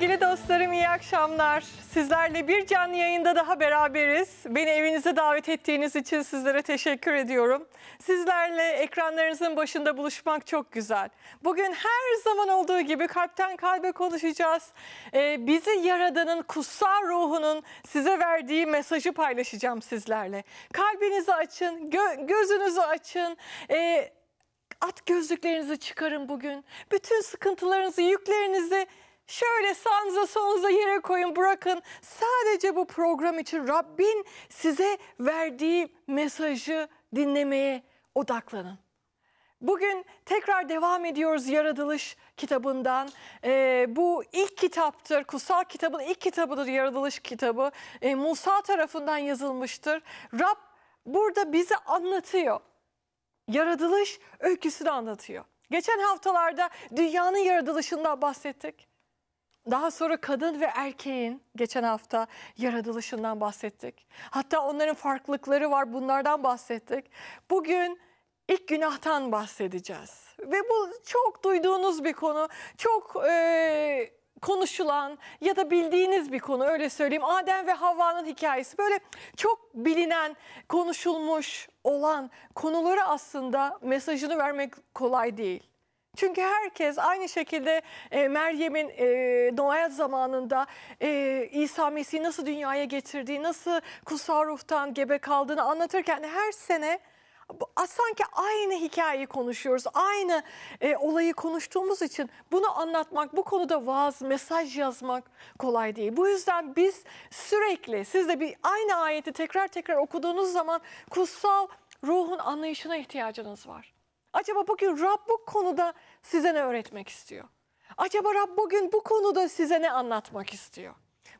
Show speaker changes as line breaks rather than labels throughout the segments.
Sevgili dostlarım iyi akşamlar. Sizlerle bir canlı yayında daha beraberiz. Beni evinize davet ettiğiniz için sizlere teşekkür ediyorum. Sizlerle ekranlarınızın başında buluşmak çok güzel. Bugün her zaman olduğu gibi kalpten kalbe konuşacağız. Ee, bizi Yaradan'ın kutsal ruhunun size verdiği mesajı paylaşacağım sizlerle. Kalbinizi açın, gö gözünüzü açın. Ee, at gözlüklerinizi çıkarın bugün. Bütün sıkıntılarınızı, yüklerinizi Şöyle sağınıza solunuza yere koyun bırakın. Sadece bu program için Rabbin size verdiği mesajı dinlemeye odaklanın. Bugün tekrar devam ediyoruz Yaratılış kitabından. E, bu ilk kitaptır, kutsal kitabın ilk kitabıdır Yaratılış kitabı. E, Musa tarafından yazılmıştır. Rab burada bize anlatıyor. Yaratılış öyküsünü anlatıyor. Geçen haftalarda dünyanın yaratılışından bahsettik. Daha sonra kadın ve erkeğin geçen hafta yaratılışından bahsettik. Hatta onların farklılıkları var bunlardan bahsettik. Bugün ilk günahtan bahsedeceğiz. Ve bu çok duyduğunuz bir konu. Çok... Ee, konuşulan ya da bildiğiniz bir konu öyle söyleyeyim. Adem ve Havva'nın hikayesi böyle çok bilinen, konuşulmuş olan konuları aslında mesajını vermek kolay değil. Çünkü herkes aynı şekilde e, Meryem'in e, Noel zamanında e, İsa Mesih'i nasıl dünyaya getirdiği, nasıl kutsal ruhtan gebe kaldığını anlatırken her sene sanki aynı hikayeyi konuşuyoruz. Aynı e, olayı konuştuğumuz için bunu anlatmak, bu konuda vaaz, mesaj yazmak kolay değil. Bu yüzden biz sürekli siz de bir aynı ayeti tekrar tekrar okuduğunuz zaman kutsal ruhun anlayışına ihtiyacınız var. Acaba bugün Rab bu konuda size ne öğretmek istiyor? Acaba Rab bugün bu konuda size ne anlatmak istiyor?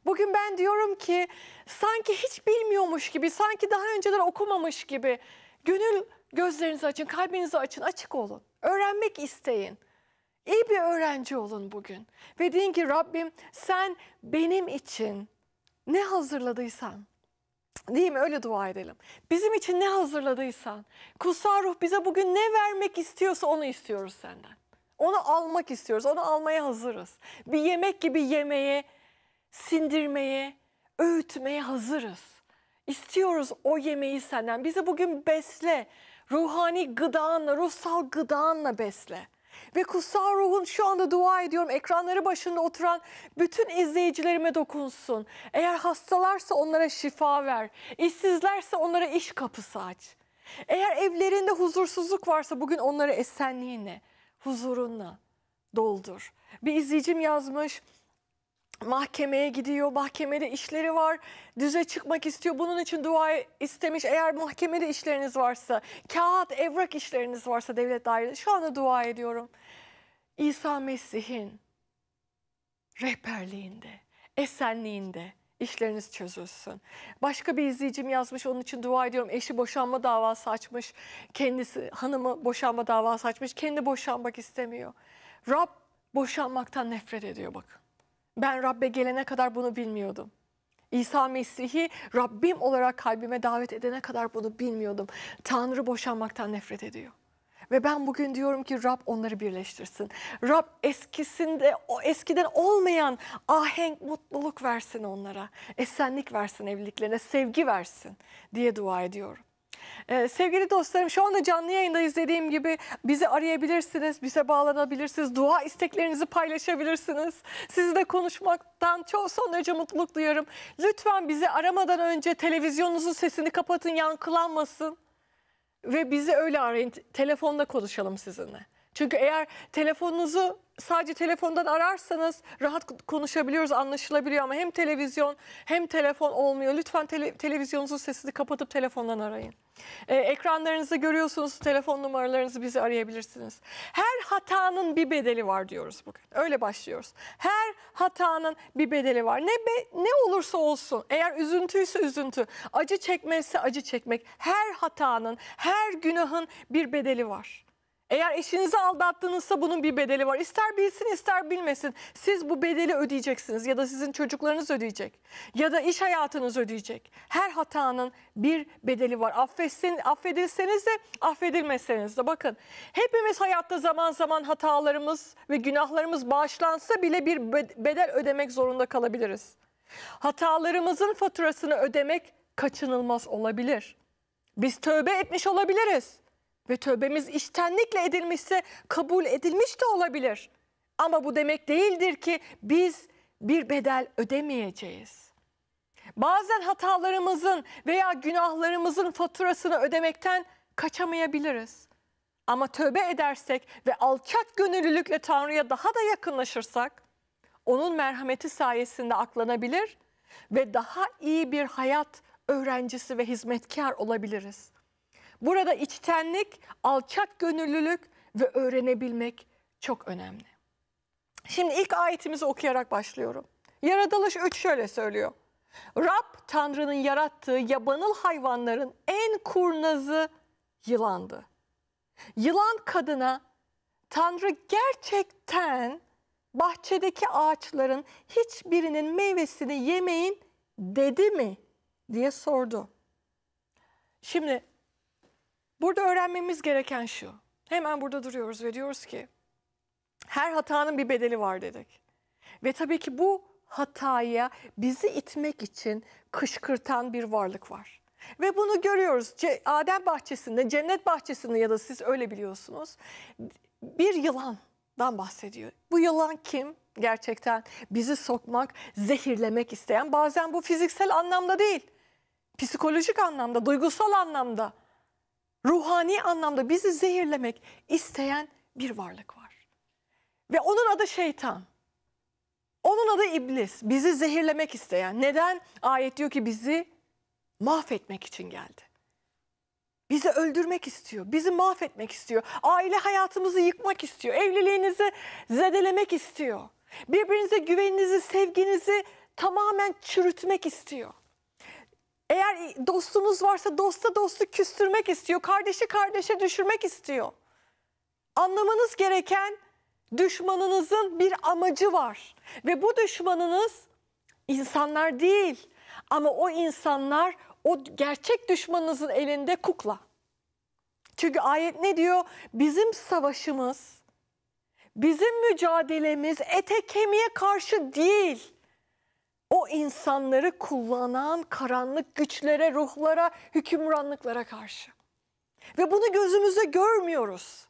Bugün ben diyorum ki sanki hiç bilmiyormuş gibi, sanki daha önceden okumamış gibi gönül gözlerinizi açın, kalbinizi açın, açık olun. Öğrenmek isteyin. İyi bir öğrenci olun bugün. Ve deyin ki Rabbim sen benim için ne hazırladıysan Değil mi? Öyle dua edelim. Bizim için ne hazırladıysan, kutsal ruh bize bugün ne vermek istiyorsa onu istiyoruz senden. Onu almak istiyoruz, onu almaya hazırız. Bir yemek gibi yemeye, sindirmeye, öğütmeye hazırız. İstiyoruz o yemeği senden. Bizi bugün besle, ruhani gıdanla, ruhsal gıdanla besle ve kutsal ruhun şu anda dua ediyorum ekranları başında oturan bütün izleyicilerime dokunsun. Eğer hastalarsa onlara şifa ver. İşsizlerse onlara iş kapısı aç. Eğer evlerinde huzursuzluk varsa bugün onları esenliğine, huzurunla doldur. Bir izleyicim yazmış mahkemeye gidiyor. Mahkemede işleri var. Düze çıkmak istiyor. Bunun için dua istemiş. Eğer mahkemede işleriniz varsa, kağıt, evrak işleriniz varsa devlet dairesi şu anda dua ediyorum. İsa Mesih'in rehberliğinde, esenliğinde işleriniz çözülsün. Başka bir izleyicim yazmış onun için dua ediyorum. Eşi boşanma davası açmış. Kendisi hanımı boşanma davası açmış. Kendi boşanmak istemiyor. Rab boşanmaktan nefret ediyor bakın. Ben Rabbe gelene kadar bunu bilmiyordum. İsa Mesih'i Rabbim olarak kalbime davet edene kadar bunu bilmiyordum. Tanrı boşanmaktan nefret ediyor. Ve ben bugün diyorum ki Rab onları birleştirsin. Rab eskisinde o eskiden olmayan ahenk mutluluk versin onlara. Esenlik versin evliliklerine, sevgi versin diye dua ediyorum. Ee, sevgili dostlarım şu anda canlı yayında izlediğim gibi bizi arayabilirsiniz, bize bağlanabilirsiniz, dua isteklerinizi paylaşabilirsiniz. Sizi de konuşmaktan çok son derece mutluluk duyuyorum. Lütfen bizi aramadan önce televizyonunuzun sesini kapatın, yankılanmasın ve bizi öyle arayın. Telefonda konuşalım sizinle. Çünkü eğer telefonunuzu sadece telefondan ararsanız rahat konuşabiliyoruz, anlaşılabiliyor ama hem televizyon hem telefon olmuyor. Lütfen tele, televizyonunuzun sesini kapatıp telefondan arayın. Ee, ekranlarınızı görüyorsunuz, telefon numaralarınızı bizi arayabilirsiniz. Her hatanın bir bedeli var diyoruz bugün. Öyle başlıyoruz. Her hatanın bir bedeli var. Ne be, ne olursa olsun, eğer üzüntüyse üzüntü, acı çekmezse acı çekmek. Her hatanın, her günahın bir bedeli var. Eğer eşinizi aldattığınızsa bunun bir bedeli var. İster bilsin ister bilmesin siz bu bedeli ödeyeceksiniz ya da sizin çocuklarınız ödeyecek ya da iş hayatınız ödeyecek. Her hatanın bir bedeli var. Affetsin, affedilseniz de affedilmeseniz de bakın hepimiz hayatta zaman zaman hatalarımız ve günahlarımız bağışlansa bile bir bedel ödemek zorunda kalabiliriz. Hatalarımızın faturasını ödemek kaçınılmaz olabilir. Biz tövbe etmiş olabiliriz ve tövbemiz iştenlikle edilmişse kabul edilmiş de olabilir. Ama bu demek değildir ki biz bir bedel ödemeyeceğiz. Bazen hatalarımızın veya günahlarımızın faturasını ödemekten kaçamayabiliriz. Ama tövbe edersek ve alçak gönüllülükle Tanrı'ya daha da yakınlaşırsak onun merhameti sayesinde aklanabilir ve daha iyi bir hayat öğrencisi ve hizmetkar olabiliriz. Burada içtenlik, alçak gönüllülük ve öğrenebilmek çok önemli. Şimdi ilk ayetimizi okuyarak başlıyorum. Yaratılış 3 şöyle söylüyor. Rab Tanrı'nın yarattığı yabanıl hayvanların en kurnazı yılandı. Yılan kadına Tanrı gerçekten bahçedeki ağaçların hiçbirinin meyvesini yemeyin dedi mi diye sordu. Şimdi Burada öğrenmemiz gereken şu. Hemen burada duruyoruz ve diyoruz ki her hatanın bir bedeli var dedik. Ve tabii ki bu hataya bizi itmek için kışkırtan bir varlık var. Ve bunu görüyoruz. Adem bahçesinde, cennet bahçesinde ya da siz öyle biliyorsunuz. Bir yılandan bahsediyor. Bu yılan kim? Gerçekten bizi sokmak, zehirlemek isteyen. Bazen bu fiziksel anlamda değil. Psikolojik anlamda, duygusal anlamda ruhani anlamda bizi zehirlemek isteyen bir varlık var. Ve onun adı şeytan. Onun adı iblis. Bizi zehirlemek isteyen. Neden? Ayet diyor ki bizi mahvetmek için geldi. Bizi öldürmek istiyor, bizi mahvetmek istiyor, aile hayatımızı yıkmak istiyor, evliliğinizi zedelemek istiyor. Birbirinize güveninizi, sevginizi tamamen çürütmek istiyor. Eğer dostunuz varsa dosta dostu küstürmek istiyor. Kardeşi kardeşe düşürmek istiyor. Anlamanız gereken düşmanınızın bir amacı var. Ve bu düşmanınız insanlar değil. Ama o insanlar o gerçek düşmanınızın elinde kukla. Çünkü ayet ne diyor? Bizim savaşımız, bizim mücadelemiz ete kemiğe karşı değil o insanları kullanan karanlık güçlere, ruhlara, hükümranlıklara karşı. Ve bunu gözümüzde görmüyoruz.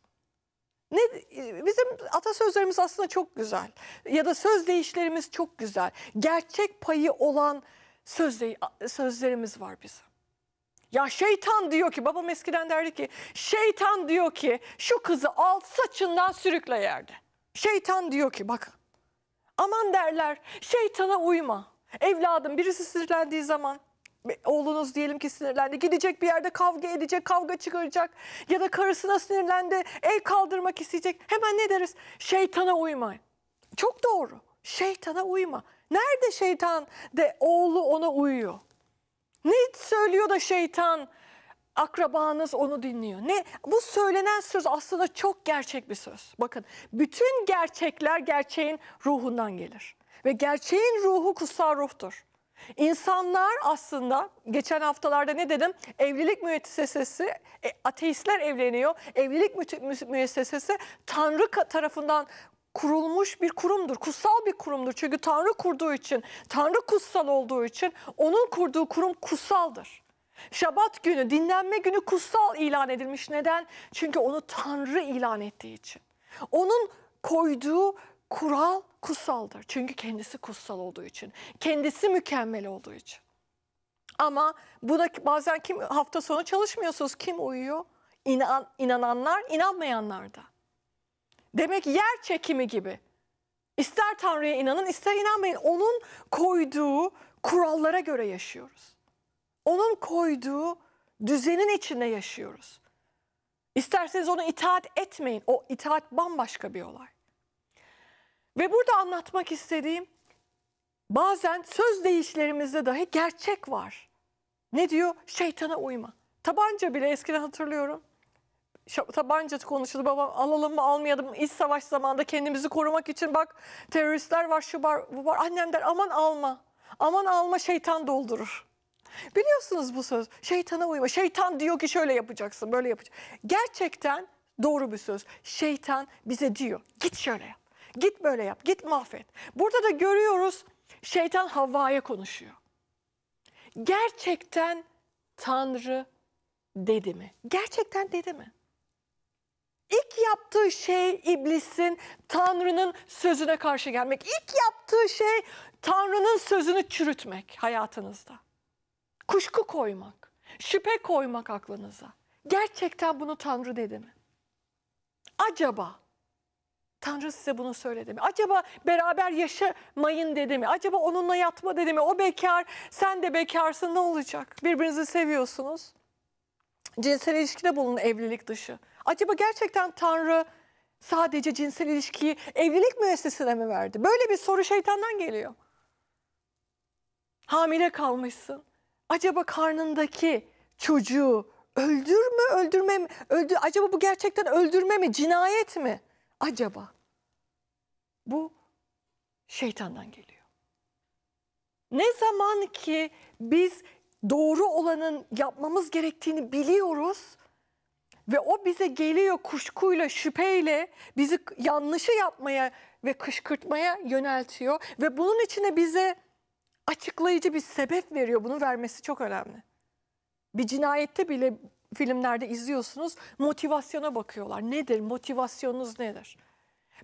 Ne, bizim atasözlerimiz aslında çok güzel ya da söz değişlerimiz çok güzel. Gerçek payı olan söz de, sözlerimiz var bizim. Ya şeytan diyor ki babam eskiden derdi ki şeytan diyor ki şu kızı al saçından sürükle yerde. Şeytan diyor ki bakın aman derler şeytana uyma. Evladım birisi sinirlendiği zaman oğlunuz diyelim ki sinirlendi. Gidecek bir yerde kavga edecek, kavga çıkaracak ya da karısına sinirlendi, el kaldırmak isteyecek. Hemen ne deriz? Şeytana uyma. Çok doğru. Şeytana uyma. Nerede şeytan de oğlu ona uyuyor? Ne söylüyor da şeytan akrabanız onu dinliyor. Ne bu söylenen söz aslında çok gerçek bir söz. Bakın bütün gerçekler gerçeğin ruhundan gelir. Ve gerçeğin ruhu kutsal ruhtur. İnsanlar aslında geçen haftalarda ne dedim? Evlilik müessesesi, e, ateistler evleniyor. Evlilik müessesesi Tanrı tarafından kurulmuş bir kurumdur. Kutsal bir kurumdur. Çünkü Tanrı kurduğu için, Tanrı kutsal olduğu için onun kurduğu kurum kutsaldır. Şabat günü, dinlenme günü kutsal ilan edilmiş. Neden? Çünkü onu Tanrı ilan ettiği için. Onun koyduğu kural kutsaldır. Çünkü kendisi kutsal olduğu için. Kendisi mükemmel olduğu için. Ama buna bazen kim hafta sonu çalışmıyorsunuz kim uyuyor? İnan, inananlar, inanmayanlar da. Demek yer çekimi gibi. İster Tanrı'ya inanın, ister inanmayın. Onun koyduğu kurallara göre yaşıyoruz. Onun koyduğu düzenin içinde yaşıyoruz. İsterseniz ona itaat etmeyin. O itaat bambaşka bir olay. Ve burada anlatmak istediğim bazen söz değişlerimizde dahi gerçek var. Ne diyor? Şeytana uyma. Tabanca bile eskiden hatırlıyorum. Tabanca konuşuldu babam alalım mı almayalım mı iç savaş zamanında kendimizi korumak için bak teröristler var şu var bu var annem der aman alma aman alma şeytan doldurur. Biliyorsunuz bu söz şeytana uyma şeytan diyor ki şöyle yapacaksın böyle yapacaksın. Gerçekten doğru bir söz şeytan bize diyor git şöyle yap Git böyle yap, git mahvet. Burada da görüyoruz şeytan Havva'ya konuşuyor. Gerçekten Tanrı dedi mi? Gerçekten dedi mi? İlk yaptığı şey iblisin Tanrı'nın sözüne karşı gelmek. İlk yaptığı şey Tanrı'nın sözünü çürütmek hayatınızda. Kuşku koymak, şüphe koymak aklınıza. Gerçekten bunu Tanrı dedi mi? Acaba Tanrı size bunu söyledi mi? Acaba beraber yaşamayın dedi mi? Acaba onunla yatma dedi mi? O bekar, sen de bekarsın ne olacak? Birbirinizi seviyorsunuz. Cinsel ilişkide bulun evlilik dışı. Acaba gerçekten Tanrı sadece cinsel ilişkiyi evlilik müessesine mi verdi? Böyle bir soru şeytandan geliyor. Hamile kalmışsın. Acaba karnındaki çocuğu öldürme, öldürme mi? Öldür, acaba bu gerçekten öldürme mi, cinayet mi? acaba bu şeytandan geliyor. Ne zaman ki biz doğru olanın yapmamız gerektiğini biliyoruz ve o bize geliyor kuşkuyla, şüpheyle bizi yanlışı yapmaya ve kışkırtmaya yöneltiyor ve bunun içine bize açıklayıcı bir sebep veriyor. Bunu vermesi çok önemli. Bir cinayette bile filmlerde izliyorsunuz motivasyona bakıyorlar. Nedir motivasyonunuz nedir?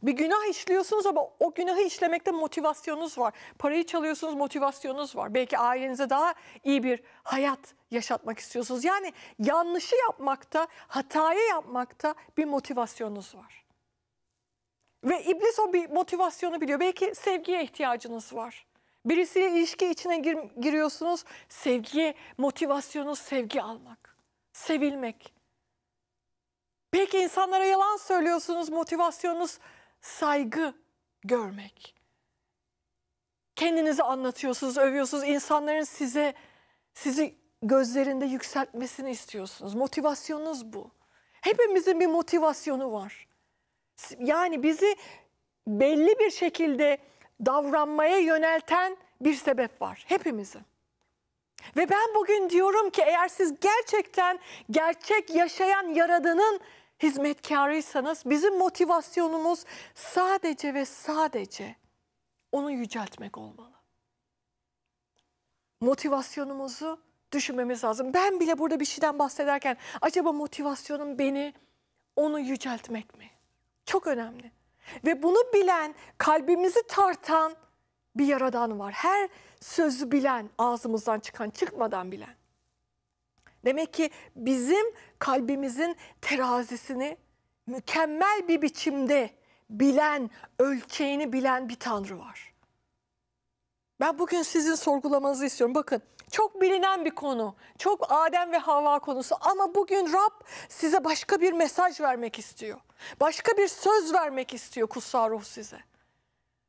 Bir günah işliyorsunuz ama o günahı işlemekte motivasyonunuz var. Parayı çalıyorsunuz motivasyonunuz var. Belki ailenize daha iyi bir hayat yaşatmak istiyorsunuz. Yani yanlışı yapmakta, hatayı yapmakta bir motivasyonunuz var. Ve iblis o bir motivasyonu biliyor. Belki sevgiye ihtiyacınız var. Birisiyle ilişki içine gir giriyorsunuz. Sevgiye, motivasyonunuz sevgi almak sevilmek. Peki insanlara yalan söylüyorsunuz, motivasyonunuz saygı görmek. Kendinizi anlatıyorsunuz, övüyorsunuz. İnsanların size sizi gözlerinde yükseltmesini istiyorsunuz. Motivasyonunuz bu. Hepimizin bir motivasyonu var. Yani bizi belli bir şekilde davranmaya yönelten bir sebep var hepimizin. Ve ben bugün diyorum ki eğer siz gerçekten gerçek yaşayan yaradanın hizmetkarıysanız bizim motivasyonumuz sadece ve sadece onu yüceltmek olmalı. Motivasyonumuzu düşünmemiz lazım. Ben bile burada bir şeyden bahsederken acaba motivasyonum beni onu yüceltmek mi? Çok önemli. Ve bunu bilen, kalbimizi tartan bir yaradan var. Her sözü bilen, ağzımızdan çıkan çıkmadan bilen. Demek ki bizim kalbimizin terazisini mükemmel bir biçimde bilen, ölçeğini bilen bir Tanrı var. Ben bugün sizin sorgulamanızı istiyorum. Bakın çok bilinen bir konu. Çok Adem ve Havva konusu ama bugün Rab size başka bir mesaj vermek istiyor. Başka bir söz vermek istiyor kutsal ruh size.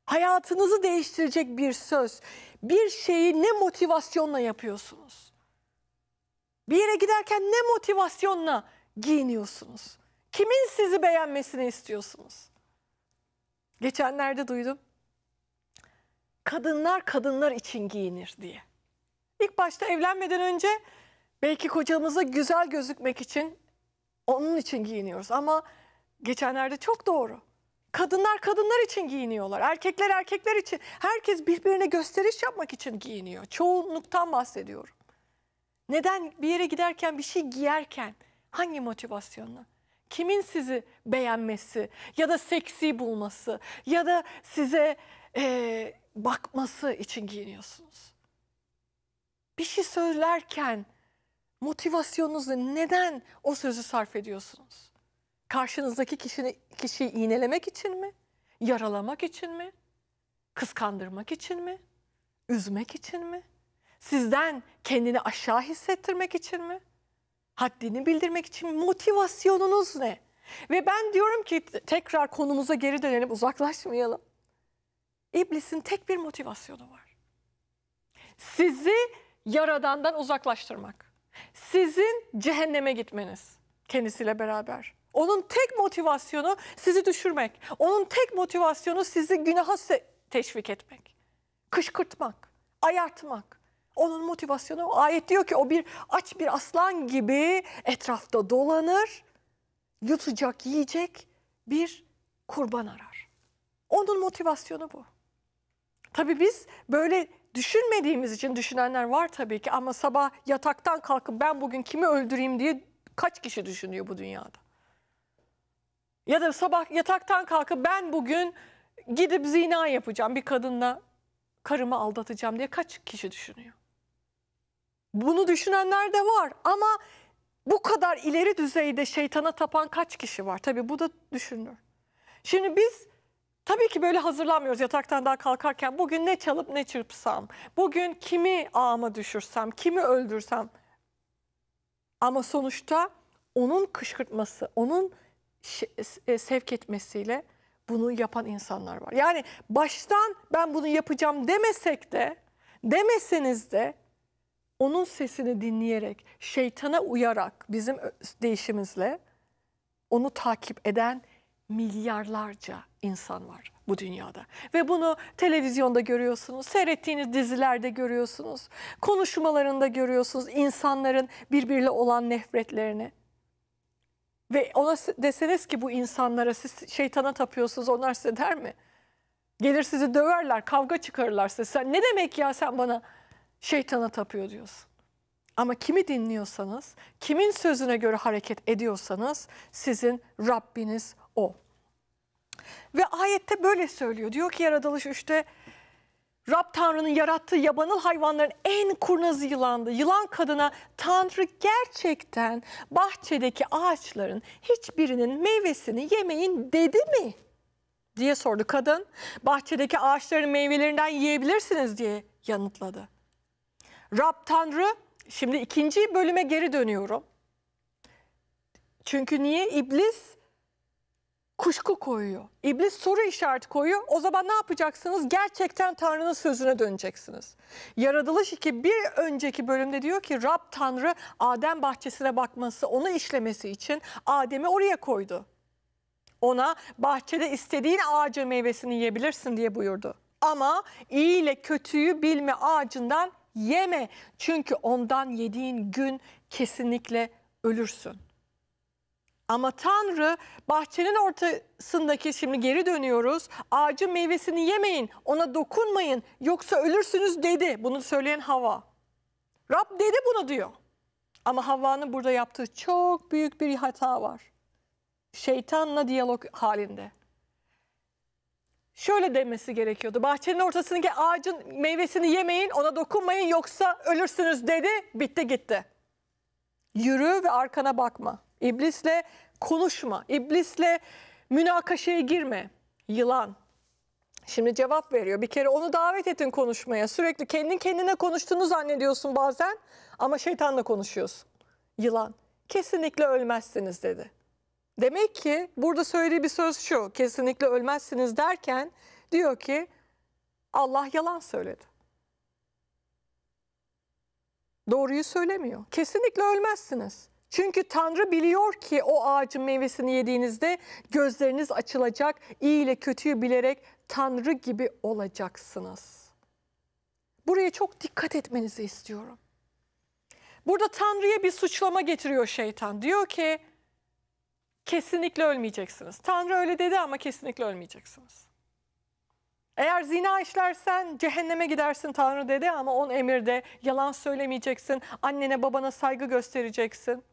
Hayatınızı değiştirecek bir söz bir şeyi ne motivasyonla yapıyorsunuz? Bir yere giderken ne motivasyonla giyiniyorsunuz? Kimin sizi beğenmesini istiyorsunuz? Geçenlerde duydum. Kadınlar kadınlar için giyinir diye. İlk başta evlenmeden önce belki kocamıza güzel gözükmek için onun için giyiniyoruz ama geçenlerde çok doğru kadınlar kadınlar için giyiniyorlar. Erkekler erkekler için. Herkes birbirine gösteriş yapmak için giyiniyor. Çoğunluktan bahsediyorum. Neden bir yere giderken bir şey giyerken hangi motivasyonla? Kimin sizi beğenmesi ya da seksi bulması ya da size e, bakması için giyiniyorsunuz. Bir şey söylerken motivasyonunuzu neden o sözü sarf ediyorsunuz? Karşınızdaki kişini, kişiyi iğnelemek için mi? Yaralamak için mi? Kıskandırmak için mi? Üzmek için mi? Sizden kendini aşağı hissettirmek için mi? Haddini bildirmek için mi? motivasyonunuz ne? Ve ben diyorum ki tekrar konumuza geri dönelim, uzaklaşmayalım. İblisin tek bir motivasyonu var. Sizi yaradandan uzaklaştırmak. Sizin cehenneme gitmeniz kendisiyle beraber. Onun tek motivasyonu sizi düşürmek. Onun tek motivasyonu sizi günaha teşvik etmek. Kışkırtmak, ayartmak. Onun motivasyonu o ayet diyor ki o bir aç bir aslan gibi etrafta dolanır. Yutacak, yiyecek bir kurban arar. Onun motivasyonu bu. Tabii biz böyle düşünmediğimiz için düşünenler var tabii ki ama sabah yataktan kalkıp ben bugün kimi öldüreyim diye kaç kişi düşünüyor bu dünyada? Ya da sabah yataktan kalkıp ben bugün gidip zina yapacağım bir kadınla karımı aldatacağım diye kaç kişi düşünüyor? Bunu düşünenler de var ama bu kadar ileri düzeyde şeytana tapan kaç kişi var? Tabii bu da düşünür. Şimdi biz tabii ki böyle hazırlanmıyoruz yataktan daha kalkarken. Bugün ne çalıp ne çırpsam, bugün kimi ağıma düşürsem, kimi öldürsem. Ama sonuçta onun kışkırtması, onun e, sevk etmesiyle bunu yapan insanlar var. Yani baştan ben bunu yapacağım demesek de demeseniz de onun sesini dinleyerek, şeytana uyarak bizim değişimizle onu takip eden milyarlarca insan var bu dünyada. Ve bunu televizyonda görüyorsunuz, seyrettiğiniz dizilerde görüyorsunuz, konuşmalarında görüyorsunuz insanların birbiriyle olan nefretlerini. Ve ona deseniz ki bu insanlara siz şeytana tapıyorsunuz onlar size der mi? Gelir sizi döverler, kavga çıkarırlar size. Sen ne demek ya sen bana şeytana tapıyor diyorsun. Ama kimi dinliyorsanız, kimin sözüne göre hareket ediyorsanız sizin Rabbiniz o. Ve ayette böyle söylüyor. Diyor ki Yaratılış 3'te Rab Tanrı'nın yarattığı yabanıl hayvanların en kurnazı yılandı. Yılan kadına Tanrı gerçekten bahçedeki ağaçların hiçbirinin meyvesini yemeyin dedi mi? diye sordu kadın. Bahçedeki ağaçların meyvelerinden yiyebilirsiniz diye yanıtladı. Rab Tanrı, şimdi ikinci bölüme geri dönüyorum. Çünkü niye? İblis kuşku koyuyor. İblis soru işareti koyuyor. O zaman ne yapacaksınız? Gerçekten Tanrı'nın sözüne döneceksiniz. Yaratılış 2 bir önceki bölümde diyor ki Rab Tanrı Adem bahçesine bakması, onu işlemesi için Adem'i oraya koydu. Ona bahçede istediğin ağacın meyvesini yiyebilirsin diye buyurdu. Ama iyi ile kötüyü bilme ağacından yeme. Çünkü ondan yediğin gün kesinlikle ölürsün. Ama Tanrı bahçenin ortasındaki şimdi geri dönüyoruz. Ağacın meyvesini yemeyin, ona dokunmayın yoksa ölürsünüz dedi. Bunu söyleyen Hava. Rab dedi bunu diyor. Ama Havva'nın burada yaptığı çok büyük bir hata var. Şeytanla diyalog halinde. Şöyle demesi gerekiyordu. Bahçenin ortasındaki ağacın meyvesini yemeyin, ona dokunmayın yoksa ölürsünüz dedi, bitti gitti. Yürü ve arkana bakma. İblisle konuşma, İblisle münakaşaya girme. Yılan. Şimdi cevap veriyor. Bir kere onu davet etin konuşmaya. Sürekli kendin kendine konuştuğunu zannediyorsun bazen ama şeytanla konuşuyorsun. Yılan. Kesinlikle ölmezsiniz dedi. Demek ki burada söylediği bir söz şu. Kesinlikle ölmezsiniz derken diyor ki Allah yalan söyledi. Doğruyu söylemiyor. Kesinlikle ölmezsiniz. Çünkü Tanrı biliyor ki o ağacın meyvesini yediğinizde gözleriniz açılacak, iyi ile kötüyü bilerek Tanrı gibi olacaksınız. Buraya çok dikkat etmenizi istiyorum. Burada Tanrı'ya bir suçlama getiriyor şeytan. Diyor ki kesinlikle ölmeyeceksiniz. Tanrı öyle dedi ama kesinlikle ölmeyeceksiniz. Eğer zina işlersen cehenneme gidersin Tanrı dedi ama on emirde yalan söylemeyeceksin, annene babana saygı göstereceksin.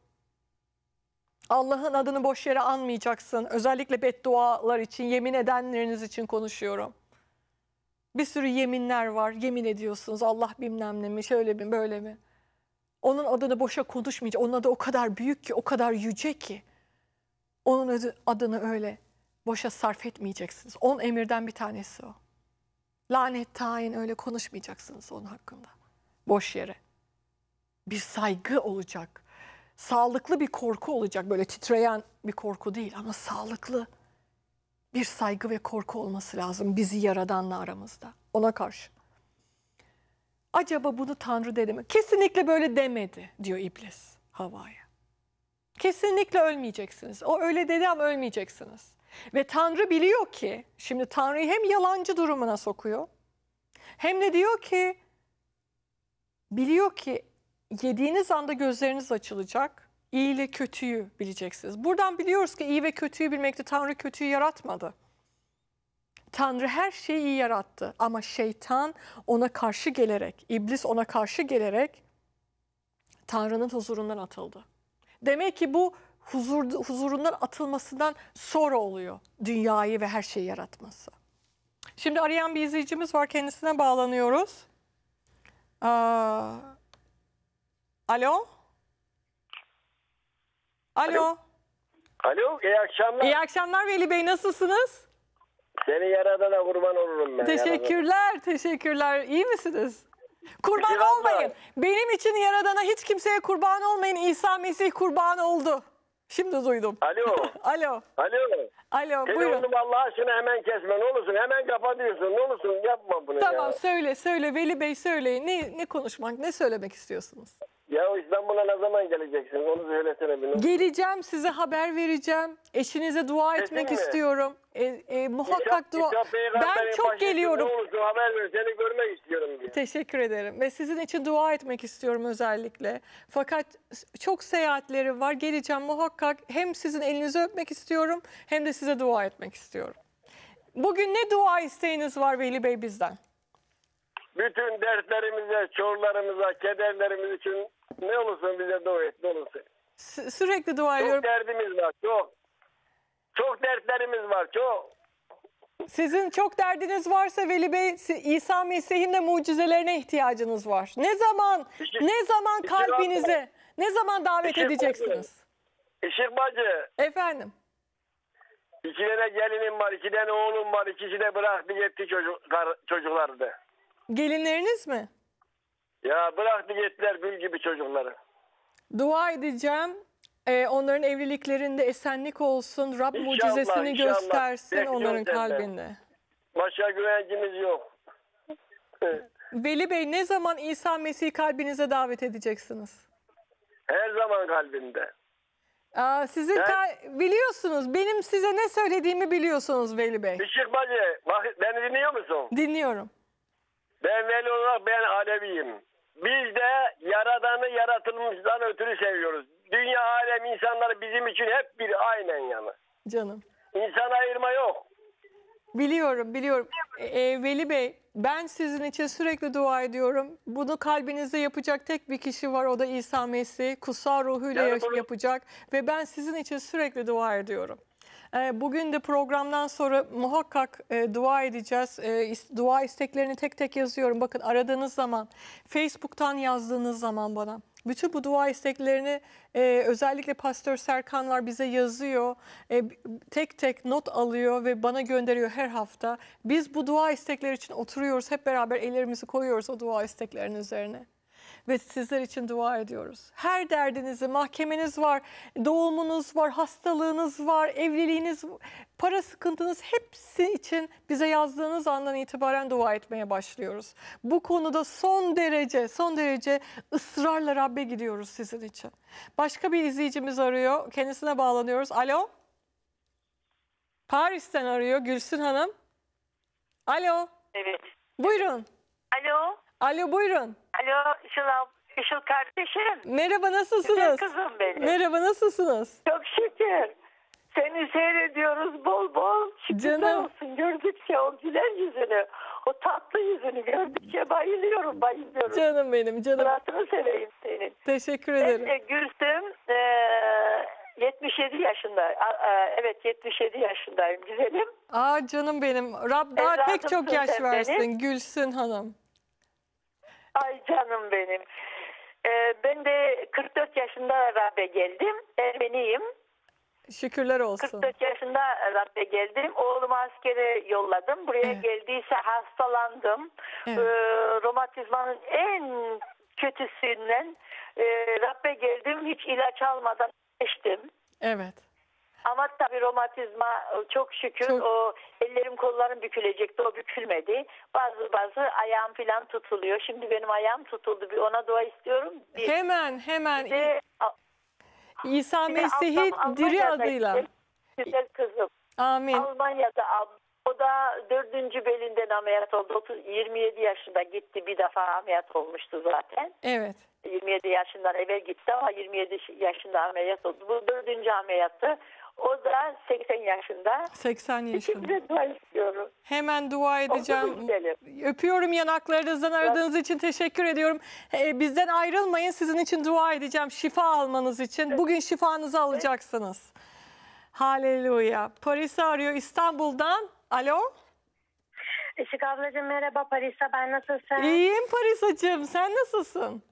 Allah'ın adını boş yere anmayacaksın. Özellikle beddualar için, yemin edenleriniz için konuşuyorum. Bir sürü yeminler var. Yemin ediyorsunuz Allah bilmem ne mi, şöyle mi, böyle mi. Onun adını boşa konuşmayacak. Onun adı o kadar büyük ki, o kadar yüce ki. Onun adını öyle boşa sarf etmeyeceksiniz. On emirden bir tanesi o. Lanet tayin öyle konuşmayacaksınız onun hakkında. Boş yere. Bir saygı olacak sağlıklı bir korku olacak. Böyle titreyen bir korku değil ama sağlıklı bir saygı ve korku olması lazım bizi yaradanla aramızda. Ona karşı. Acaba bunu Tanrı dedi mi? Kesinlikle böyle demedi diyor iblis Havaya. Kesinlikle ölmeyeceksiniz. O öyle dedi ama ölmeyeceksiniz. Ve Tanrı biliyor ki, şimdi Tanrı'yı hem yalancı durumuna sokuyor, hem de diyor ki, biliyor ki yediğiniz anda gözleriniz açılacak. İyi ile kötüyü bileceksiniz. Buradan biliyoruz ki iyi ve kötüyü bilmekte Tanrı kötüyü yaratmadı. Tanrı her şeyi iyi yarattı ama şeytan ona karşı gelerek, iblis ona karşı gelerek Tanrı'nın huzurundan atıldı. Demek ki bu huzur, huzurundan atılmasından sonra oluyor dünyayı ve her şeyi yaratması. Şimdi arayan bir izleyicimiz var kendisine bağlanıyoruz. Aa, Alo? Alo.
Alo, iyi akşamlar. İyi akşamlar Veli Bey, nasılsınız? Seni yaradana kurban olurum ben. Teşekkürler,
teşekkürler. İyi misiniz? Kurban Teşekkür olmayın. Allah. Benim için yaradana hiç kimseye kurban olmayın. İsa Mesih kurban oldu. Şimdi
duydum. Alo. Alo. Alo. Alo Telefonum buyurun. Allah aşkına hemen kesme ne olursun hemen kapatıyorsun ne olursun yapma bunu Tamam ya.
söyle söyle Veli Bey söyleyin. Ne, ne konuşmak ne söylemek istiyorsunuz?
Ya İstanbul'a ne zaman geleceksiniz? Onu söylesene bana.
Geleceğim size haber vereceğim. Eşinize dua Kesin etmek mi? istiyorum. E, e, muhakkak İsa, dua. İsa Peygamber'in ben çok başında geliyorum. Ne
olursun haber ver seni görmek istiyorum diye.
Teşekkür ederim ve sizin için dua etmek istiyorum özellikle. Fakat çok seyahatleri var. Geleceğim muhakkak. Hem sizin elinizi öpmek istiyorum hem de size dua etmek istiyorum. Bugün ne dua isteğiniz var Veli Bey bizden?
Bütün dertlerimize, çorlarımıza, kederlerimiz için ne olursun bize dua et, ne olursun. Sü-
sürekli dua
ediyorum. Çok derdimiz var, çok. Çok dertlerimiz var, çok.
Sizin çok derdiniz varsa Veli Bey, İsa Mesih'in de mucizelerine ihtiyacınız var. Ne zaman, İşi, şey- ne zaman şey kalbinize, ne zaman davet İşin şey edeceksiniz?
Işık bacı, Efendim. İki tane gelinim var, iki tane oğlum var, ikisi de bıraktı gitti çocuk, kar- çocuklardı.
Gelinleriniz mi?
Ya bıraktı gittiler gül gibi çocukları.
Dua edeceğim. Ee, onların evliliklerinde esenlik olsun. Rab İnşallah, mucizesini inşallah. göstersin onların kalbinde.
Başka güvencimiz yok.
Veli Bey ne zaman İsa Mesih'i kalbinize davet edeceksiniz?
Her zaman kalbinde.
Aa, sizin Ben- kal- biliyorsunuz. Benim size ne söylediğimi biliyorsunuz Veli Bey.
Işık şey bacı bak, beni dinliyor musun? Dinliyorum. Ben veli olarak ben Aleviyim. Biz de yaradanı yaratılmıştan ötürü seviyoruz. Dünya alem insanları bizim için hep bir aynen yanı. Canım. İnsan ayırma yok.
Biliyorum, biliyorum. Ee, Veli Bey, ben sizin için sürekli dua ediyorum. Bunu kalbinizde yapacak tek bir kişi var. O da İsa Mesih. Kutsal ruhuyla yani yapacak. Ve ben sizin için sürekli dua ediyorum. Ee, bugün de programdan sonra muhakkak e, dua edeceğiz. Ee, dua isteklerini tek tek yazıyorum. Bakın aradığınız zaman, Facebook'tan yazdığınız zaman bana. Bütün bu dua isteklerini e, özellikle Pastör Serkan var bize yazıyor, e, tek tek not alıyor ve bana gönderiyor her hafta. Biz bu dua istekleri için oturuyoruz, hep beraber ellerimizi koyuyoruz o dua isteklerinin üzerine ve sizler için dua ediyoruz. Her derdinizi, mahkemeniz var, doğumunuz var, hastalığınız var, evliliğiniz, para sıkıntınız hepsi için bize yazdığınız andan itibaren dua etmeye başlıyoruz. Bu konuda son derece, son derece ısrarla Rabbe gidiyoruz sizin için. Başka bir izleyicimiz arıyor. Kendisine bağlanıyoruz. Alo. Paris'ten arıyor Gülsün Hanım. Alo. Evet. Buyurun. Alo. Alo buyurun.
Alo Işıl, Işıl kardeşim. Merhaba nasılsınız? Güzel kızım benim. Merhaba nasılsınız? Çok şükür. Seni seyrediyoruz bol bol. Şükürler Canım. olsun gördükçe o güler yüzünü, o tatlı yüzünü gördükçe bayılıyorum, bayılıyorum. Canım benim, canım. Suratını seveyim senin. Teşekkür ederim. Ben, Gülsüm, e, 77 yaşında. A, a, evet 77 yaşındayım güzelim.
Aa canım benim. Rab daha pek çok yaş versin benim. Gülsün Hanım.
Ay canım benim. Ee, ben de 44 yaşında Rabbe geldim. Ermeniyim.
Şükürler olsun. 44
yaşında Rabbe geldim. Oğlumu askere yolladım. Buraya evet. geldiyse hastalandım. Evet. Ee, romatizmanın en kötüsünden e, Rabbe geldim. Hiç ilaç almadan geçtim. Evet. Ama tabii romatizma e, çok şükür çok... o ellerim kollarım bükülecekti o bükülmedi. Bazı bazı ayağım falan tutuluyor. Şimdi benim ayağım tutuldu. Bir ona dua istiyorum. Bir, hemen hemen. Bir de, İsa Mesih'i diri adıyla. Güzel kızım. Amin. Almanya'da o da dördüncü belinden ameliyat oldu. 30, 27 yaşında gitti bir defa ameliyat olmuştu zaten. Evet. 27 yaşından eve gitti ama 27 yaşında ameliyat oldu. Bu dördüncü ameliyattı. O da 80 yaşında.
80 yaşında. Size dua istiyorum. Hemen dua edeceğim. Öpüyorum yanaklarınızdan aradığınız için teşekkür ediyorum. Ee, bizden ayrılmayın. Sizin için dua edeceğim. Şifa almanız için. Bugün şifanızı alacaksınız. Evet. Haleluya. Paris'i arıyor İstanbul'dan. Alo.
Işık ablacığım merhaba Paris'e ben nasılsın? İyiyim
Paris'acığım sen
nasılsın?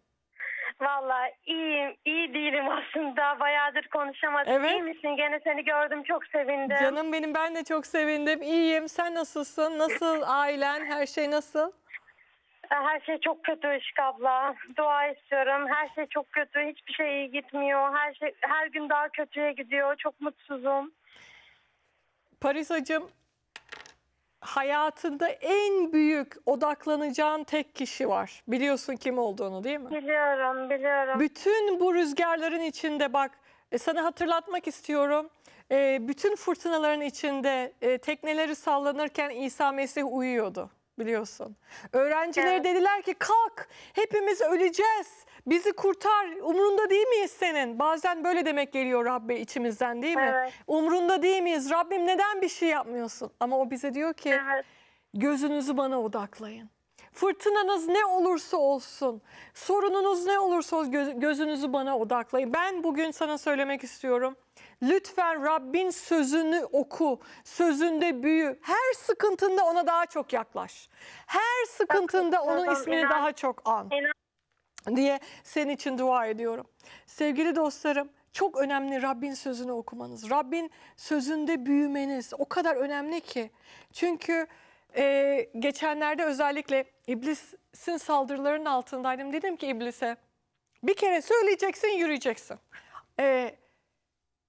Valla iyiyim. iyi değilim aslında. Bayağıdır konuşamadım. Evet. İyi misin? Gene seni gördüm. Çok sevindim. Canım
benim ben de çok sevindim. İyiyim. Sen
nasılsın? Nasıl ailen? Her şey nasıl? Her şey çok kötü Işık abla. Dua istiyorum. Her şey çok kötü. Hiçbir şey iyi gitmiyor. Her şey her gün daha kötüye gidiyor. Çok mutsuzum. Parisacığım
hayatında en büyük odaklanacağın tek kişi var. Biliyorsun kim olduğunu değil mi? Biliyorum, biliyorum. Bütün bu rüzgarların içinde bak e, sana hatırlatmak istiyorum. E, bütün fırtınaların içinde e, tekneleri sallanırken İsa Mesih uyuyordu biliyorsun. Öğrencileri evet. dediler ki kalk hepimiz öleceğiz. Bizi kurtar. Umrunda değil miyiz senin? Bazen böyle demek geliyor Rabbe içimizden değil mi? Evet. Umrunda değil miyiz? Rabbim neden bir şey yapmıyorsun? Ama o bize diyor ki evet. gözünüzü bana odaklayın. Fırtınanız ne olursa olsun, sorununuz ne olursa olsun gözünüzü bana odaklayın. Ben bugün sana söylemek istiyorum. Lütfen Rabbin sözünü oku, sözünde büyü. Her sıkıntında ona daha çok yaklaş. Her sıkıntında onun ismini daha çok an diye senin için dua ediyorum. Sevgili dostlarım çok önemli Rabbin sözünü okumanız. Rabbin sözünde büyümeniz o kadar önemli ki. Çünkü e, geçenlerde özellikle iblisin saldırılarının altındaydım. Dedim ki iblise bir kere söyleyeceksin yürüyeceksin. E,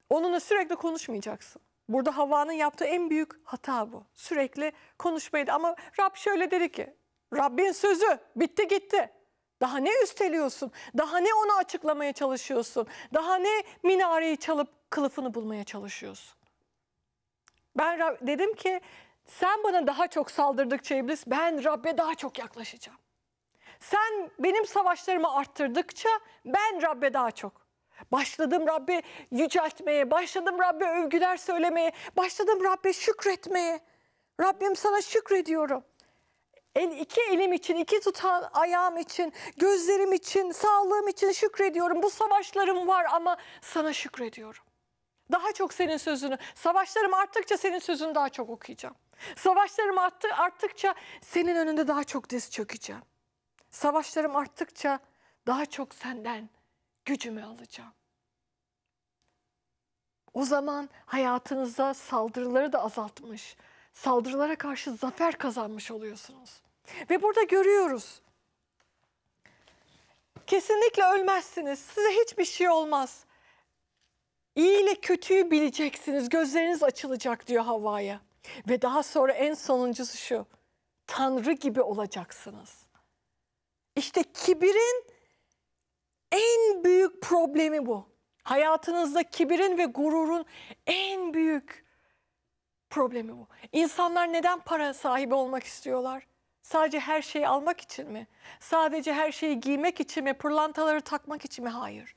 onunla sürekli konuşmayacaksın. Burada Havva'nın yaptığı en büyük hata bu. Sürekli konuşmaydı ama Rab şöyle dedi ki Rabbin sözü bitti gitti. Daha ne üsteliyorsun? Daha ne onu açıklamaya çalışıyorsun? Daha ne minareyi çalıp kılıfını bulmaya çalışıyorsun? Ben dedim ki sen bana daha çok saldırdıkça iblis ben Rab'be daha çok yaklaşacağım. Sen benim savaşlarımı arttırdıkça ben Rab'be daha çok. Başladım Rab'be yüceltmeye, başladım Rab'be övgüler söylemeye, başladım Rab'be şükretmeye. Rabbim sana şükrediyorum. El iki elim için, iki tutan ayağım için, gözlerim için, sağlığım için şükrediyorum. Bu savaşlarım var ama sana şükrediyorum. Daha çok senin sözünü, savaşlarım arttıkça senin sözünü daha çok okuyacağım. Savaşlarım arttı, arttıkça senin önünde daha çok diz çökeceğim. Savaşlarım arttıkça daha çok senden gücümü alacağım. O zaman hayatınıza saldırıları da azaltmış, saldırılara karşı zafer kazanmış oluyorsunuz. Ve burada görüyoruz. Kesinlikle ölmezsiniz. Size hiçbir şey olmaz. İyi ile kötüyü bileceksiniz. Gözleriniz açılacak diyor havaya Ve daha sonra en sonuncusu şu. Tanrı gibi olacaksınız. İşte kibirin en büyük problemi bu. Hayatınızda kibirin ve gururun en büyük problemi bu. İnsanlar neden para sahibi olmak istiyorlar? Sadece her şeyi almak için mi? Sadece her şeyi giymek için mi? Pırlantaları takmak için mi? Hayır.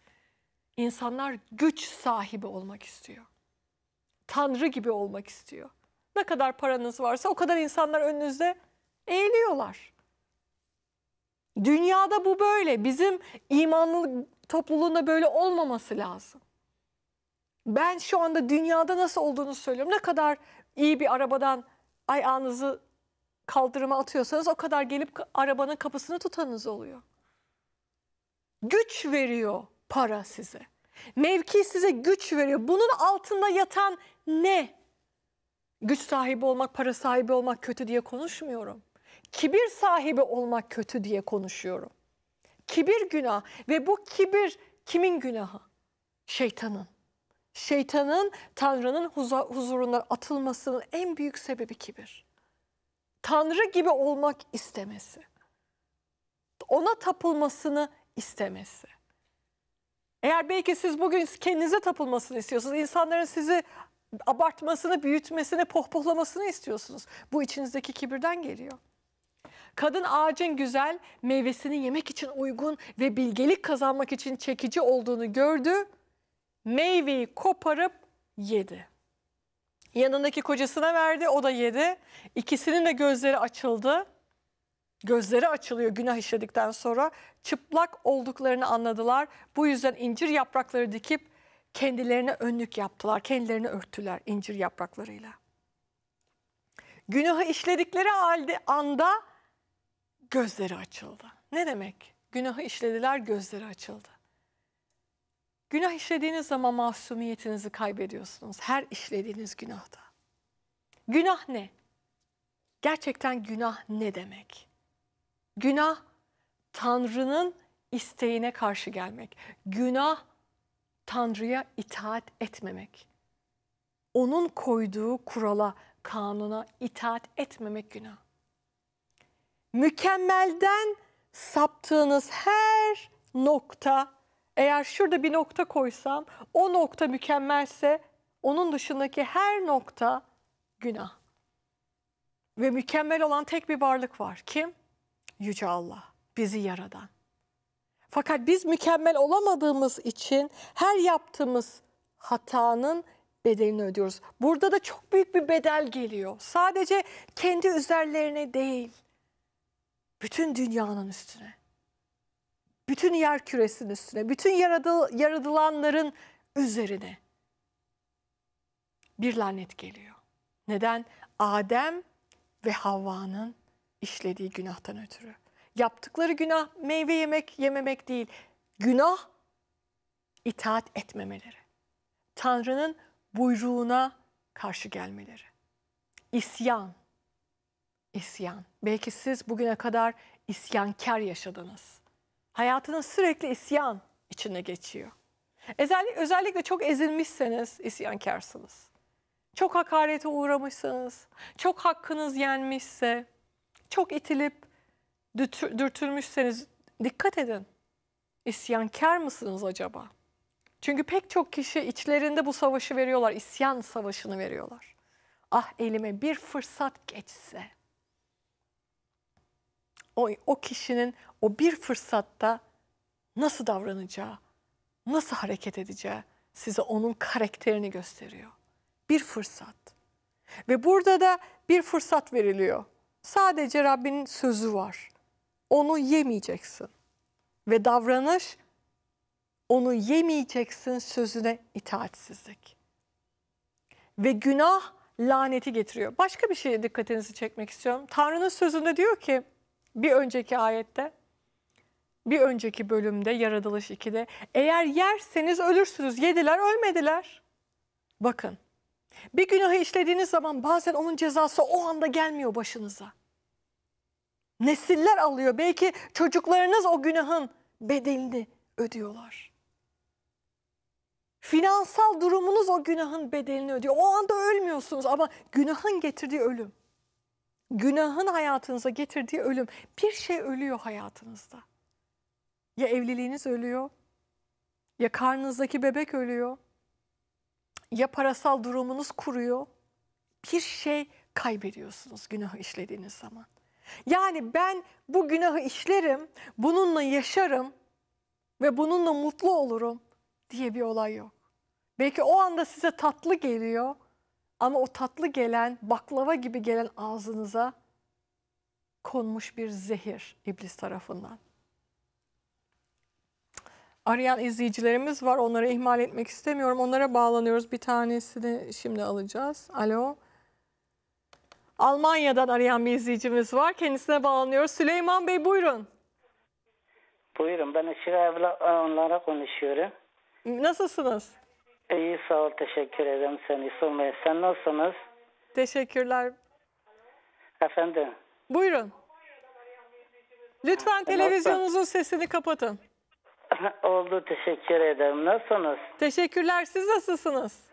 İnsanlar güç sahibi olmak istiyor. Tanrı gibi olmak istiyor. Ne kadar paranız varsa o kadar insanlar önünüzde eğiliyorlar. Dünyada bu böyle. Bizim imanlı topluluğunda böyle olmaması lazım. Ben şu anda dünyada nasıl olduğunu söylüyorum. Ne kadar iyi bir arabadan ayağınızı kaldırıma atıyorsanız o kadar gelip arabanın kapısını tutanız oluyor. Güç veriyor para size. Mevki size güç veriyor. Bunun altında yatan ne? Güç sahibi olmak, para sahibi olmak kötü diye konuşmuyorum. Kibir sahibi olmak kötü diye konuşuyorum. Kibir günah ve bu kibir kimin günahı? Şeytanın şeytanın Tanrı'nın huzurundan atılmasının en büyük sebebi kibir. Tanrı gibi olmak istemesi. Ona tapılmasını istemesi. Eğer belki siz bugün kendinize tapılmasını istiyorsunuz, insanların sizi abartmasını, büyütmesini, pohpohlamasını istiyorsunuz. Bu içinizdeki kibirden geliyor. Kadın ağacın güzel, meyvesini yemek için uygun ve bilgelik kazanmak için çekici olduğunu gördü meyveyi koparıp yedi. Yanındaki kocasına verdi o da yedi. İkisinin de gözleri açıldı. Gözleri açılıyor günah işledikten sonra. Çıplak olduklarını anladılar. Bu yüzden incir yaprakları dikip kendilerine önlük yaptılar. Kendilerini örttüler incir yapraklarıyla. Günahı işledikleri halde anda gözleri açıldı. Ne demek? Günahı işlediler gözleri açıldı. Günah işlediğiniz zaman masumiyetinizi kaybediyorsunuz. Her işlediğiniz günahda. Günah ne? Gerçekten günah ne demek? Günah Tanrı'nın isteğine karşı gelmek. Günah Tanrı'ya itaat etmemek. Onun koyduğu kurala, kanuna itaat etmemek günah. Mükemmelden saptığınız her nokta eğer şurada bir nokta koysam o nokta mükemmelse onun dışındaki her nokta günah. Ve mükemmel olan tek bir varlık var. Kim? Yüce Allah, bizi yaradan. Fakat biz mükemmel olamadığımız için her yaptığımız hatanın bedelini ödüyoruz. Burada da çok büyük bir bedel geliyor. Sadece kendi üzerlerine değil, bütün dünyanın üstüne bütün yer küresinin üstüne, bütün yaradı, yaratılanların üzerine bir lanet geliyor. Neden? Adem ve Havva'nın işlediği günahtan ötürü. Yaptıkları günah meyve yemek yememek değil. Günah itaat etmemeleri. Tanrı'nın buyruğuna karşı gelmeleri. İsyan. isyan. Belki siz bugüne kadar isyankar yaşadınız hayatının sürekli isyan içine geçiyor. Özellikle, özellikle çok ezilmişseniz isyankarsınız. Çok hakarete uğramışsınız. çok hakkınız yenmişse, çok itilip dürtülmüşseniz dikkat edin. İsyankar mısınız acaba? Çünkü pek çok kişi içlerinde bu savaşı veriyorlar, isyan savaşını veriyorlar. Ah elime bir fırsat geçse o, o kişinin o bir fırsatta nasıl davranacağı, nasıl hareket edeceği size onun karakterini gösteriyor. Bir fırsat. Ve burada da bir fırsat veriliyor. Sadece Rabbinin sözü var. Onu yemeyeceksin. Ve davranış onu yemeyeceksin sözüne itaatsizlik. Ve günah laneti getiriyor. Başka bir şeye dikkatinizi çekmek istiyorum. Tanrı'nın sözünde diyor ki bir önceki ayette bir önceki bölümde Yaratılış 2'de eğer yerseniz ölürsünüz. Yediler ölmediler. Bakın bir günahı işlediğiniz zaman bazen onun cezası o anda gelmiyor başınıza. Nesiller alıyor belki çocuklarınız o günahın bedelini ödüyorlar. Finansal durumunuz o günahın bedelini ödüyor. O anda ölmüyorsunuz ama günahın getirdiği ölüm. Günahın hayatınıza getirdiği ölüm. Bir şey ölüyor hayatınızda. Ya evliliğiniz ölüyor, ya karnınızdaki bebek ölüyor, ya parasal durumunuz kuruyor. Bir şey kaybediyorsunuz günahı işlediğiniz zaman. Yani ben bu günahı işlerim, bununla yaşarım ve bununla mutlu olurum diye bir olay yok. Belki o anda size tatlı geliyor ama o tatlı gelen, baklava gibi gelen ağzınıza konmuş bir zehir iblis tarafından. Arayan izleyicilerimiz var. Onları ihmal etmek istemiyorum. Onlara bağlanıyoruz. Bir tanesini şimdi alacağız. Alo. Almanya'dan arayan bir izleyicimiz var. Kendisine bağlanıyoruz. Süleyman Bey buyurun.
Buyurun ben Işıl abla onlara konuşuyorum. Nasılsınız? İyi sağ ol teşekkür ederim sen İsmail Bey. Sen nasılsınız? Teşekkürler. Efendim? Buyurun. Lütfen televizyonunuzun sesini kapatın. Oldu teşekkür ederim. Nasılsınız? Teşekkürler. Siz nasılsınız?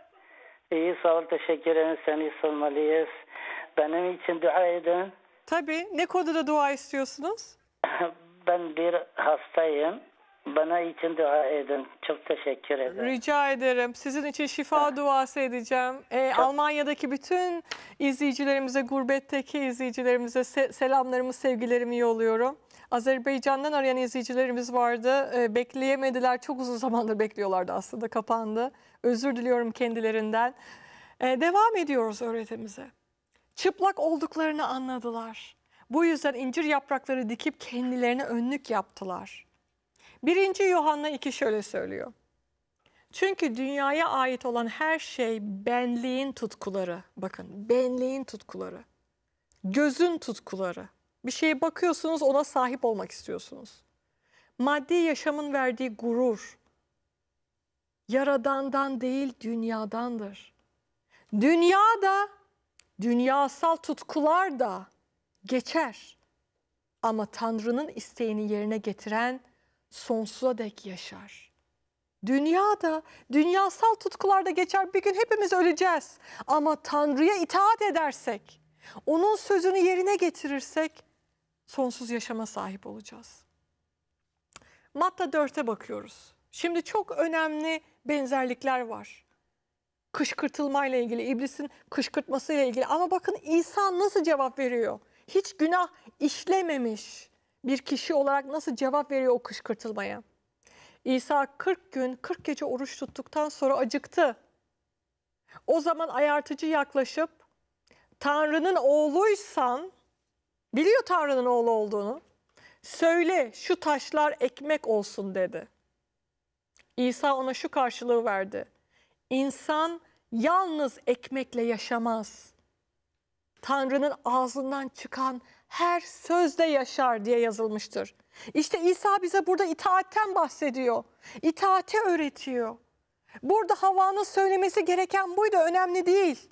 İyi sağ ol teşekkür ederim. Seni sormalıyız. Benim için dua edin. Tabii. Ne konuda dua istiyorsunuz? ben bir hastayım. Bana için dua edin. Çok teşekkür ederim.
Rica ederim. Sizin için şifa duası edeceğim. Ee, Almanya'daki bütün izleyicilerimize, gurbetteki izleyicilerimize se selamlarımı, sevgilerimi yolluyorum. Azerbaycan'dan arayan izleyicilerimiz vardı. Ee, bekleyemediler. Çok uzun zamandır bekliyorlardı aslında. Kapandı. Özür diliyorum kendilerinden. Ee, devam ediyoruz öğretimize. Çıplak olduklarını anladılar. Bu yüzden incir yaprakları dikip kendilerine önlük yaptılar. Birinci Yuhanna 2 şöyle söylüyor. Çünkü dünyaya ait olan her şey benliğin tutkuları. Bakın benliğin tutkuları. Gözün tutkuları. Bir şeye bakıyorsunuz ona sahip olmak istiyorsunuz. Maddi yaşamın verdiği gurur. Yaradandan değil dünyadandır. Dünya da, dünyasal tutkular da geçer. Ama Tanrı'nın isteğini yerine getiren sonsuza dek yaşar. Dünya da, dünyasal tutkularda geçer. Bir gün hepimiz öleceğiz. Ama Tanrı'ya itaat edersek, onun sözünü yerine getirirsek sonsuz yaşama sahip olacağız. Matta 4'e bakıyoruz. Şimdi çok önemli benzerlikler var. Kışkırtılmayla ilgili, iblisin kışkırtmasıyla ilgili. Ama bakın İsa nasıl cevap veriyor? Hiç günah işlememiş bir kişi olarak nasıl cevap veriyor o kışkırtılmaya? İsa 40 gün 40 gece oruç tuttuktan sonra acıktı. O zaman ayartıcı yaklaşıp Tanrı'nın oğluysan biliyor Tanrı'nın oğlu olduğunu. Söyle şu taşlar ekmek olsun dedi. İsa ona şu karşılığı verdi. İnsan yalnız ekmekle yaşamaz. Tanrı'nın ağzından çıkan her sözde yaşar diye yazılmıştır. İşte İsa bize burada itaatten bahsediyor. İtaate öğretiyor. Burada Havva'nın söylemesi gereken buydu, önemli değil.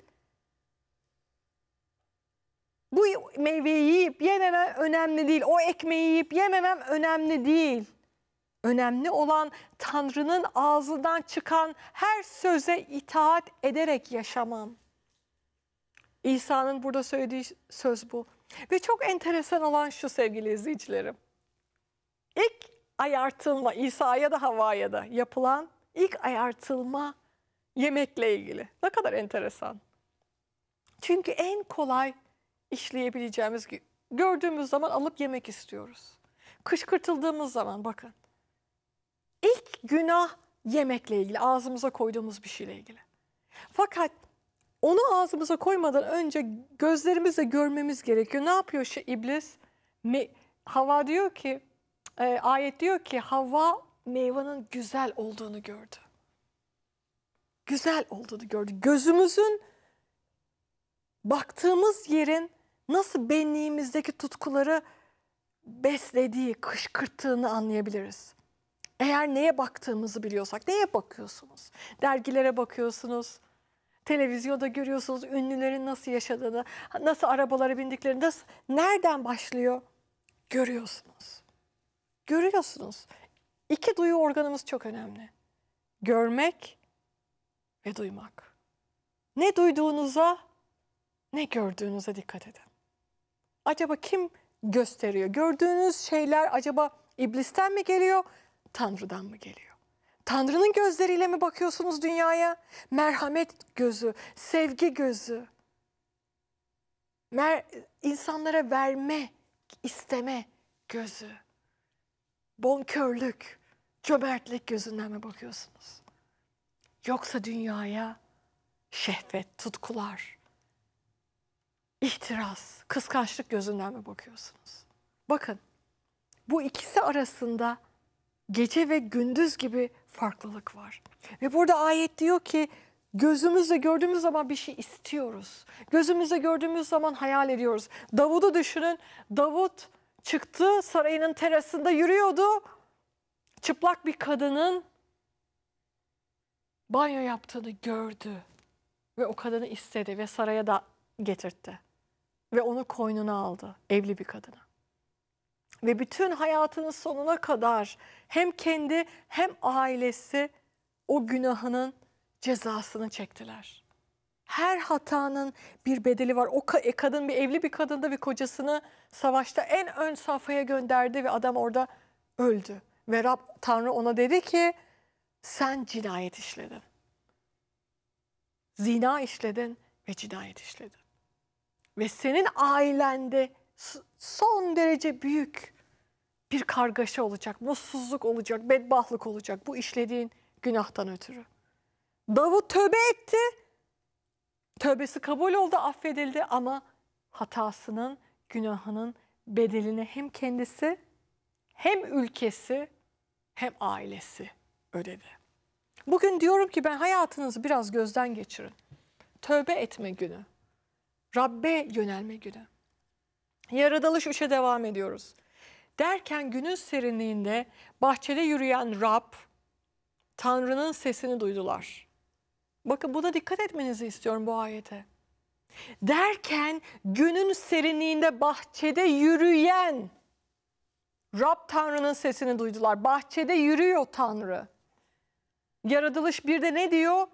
Bu meyveyi yiyip yememem önemli değil. O ekmeği yiyip yememem önemli değil. Önemli olan Tanrı'nın ağzından çıkan her söze itaat ederek yaşamam. İsa'nın burada söylediği söz bu. Ve çok enteresan olan şu sevgili izleyicilerim. İlk ayartılma İsa'ya da Havaya da yapılan ilk ayartılma yemekle ilgili. Ne kadar enteresan. Çünkü en kolay işleyebileceğimiz gördüğümüz zaman alıp yemek istiyoruz. Kışkırtıldığımız zaman bakın. İlk günah yemekle ilgili, ağzımıza koyduğumuz bir şeyle ilgili. Fakat onu ağzımıza koymadan önce gözlerimizle görmemiz gerekiyor. Ne yapıyor şu iblis? Me Hava diyor ki, e, ayet diyor ki Hava meyvanın güzel olduğunu gördü. Güzel olduğunu gördü. Gözümüzün baktığımız yerin nasıl benliğimizdeki tutkuları beslediği, kışkırttığını anlayabiliriz. Eğer neye baktığımızı biliyorsak, neye bakıyorsunuz? Dergilere bakıyorsunuz, Televizyonda görüyorsunuz ünlülerin nasıl yaşadığını, nasıl arabalara bindiklerini, nasıl, nereden başlıyor görüyorsunuz. Görüyorsunuz. İki duyu organımız çok önemli. Görmek ve duymak. Ne duyduğunuza ne gördüğünüze dikkat edin. Acaba kim gösteriyor? Gördüğünüz şeyler acaba iblisten mi geliyor, Tanrı'dan mı geliyor? Tanrı'nın gözleriyle mi bakıyorsunuz dünyaya? Merhamet gözü, sevgi gözü. Mer insanlara verme, isteme gözü. Bonkörlük, cömertlik gözünden mi bakıyorsunuz? Yoksa dünyaya şehvet, tutkular, ihtiras, kıskançlık gözünden mi bakıyorsunuz? Bakın bu ikisi arasında gece ve gündüz gibi farklılık var. Ve burada ayet diyor ki Gözümüzle gördüğümüz zaman bir şey istiyoruz. Gözümüzle gördüğümüz zaman hayal ediyoruz. Davud'u düşünün. Davud çıktı sarayının terasında yürüyordu. Çıplak bir kadının banyo yaptığını gördü. Ve o kadını istedi ve saraya da getirtti. Ve onu koynuna aldı evli bir kadına ve bütün hayatının sonuna kadar hem kendi hem ailesi o günahının cezasını çektiler. Her hatanın bir bedeli var. O e, kadın bir evli bir kadındı ve kocasını savaşta en ön safhaya gönderdi ve adam orada öldü. Ve Rab Tanrı ona dedi ki sen cinayet işledin. Zina işledin ve cinayet işledin. Ve senin ailende son derece büyük bir kargaşa olacak, mutsuzluk olacak, bedbahtlık olacak bu işlediğin günahtan ötürü. Davut tövbe etti. Tövbesi kabul oldu, affedildi ama hatasının, günahının bedelini hem kendisi hem ülkesi hem ailesi ödedi. Bugün diyorum ki ben hayatınızı biraz gözden geçirin. Tövbe etme günü, Rabbe yönelme günü. Yaradılış 3'e devam ediyoruz. Derken günün serinliğinde bahçede yürüyen Rab, Tanrı'nın sesini duydular. Bakın buna dikkat etmenizi istiyorum bu ayete. Derken günün serinliğinde bahçede yürüyen Rab Tanrı'nın sesini duydular. Bahçede yürüyor Tanrı. Yaratılış bir de ne diyor?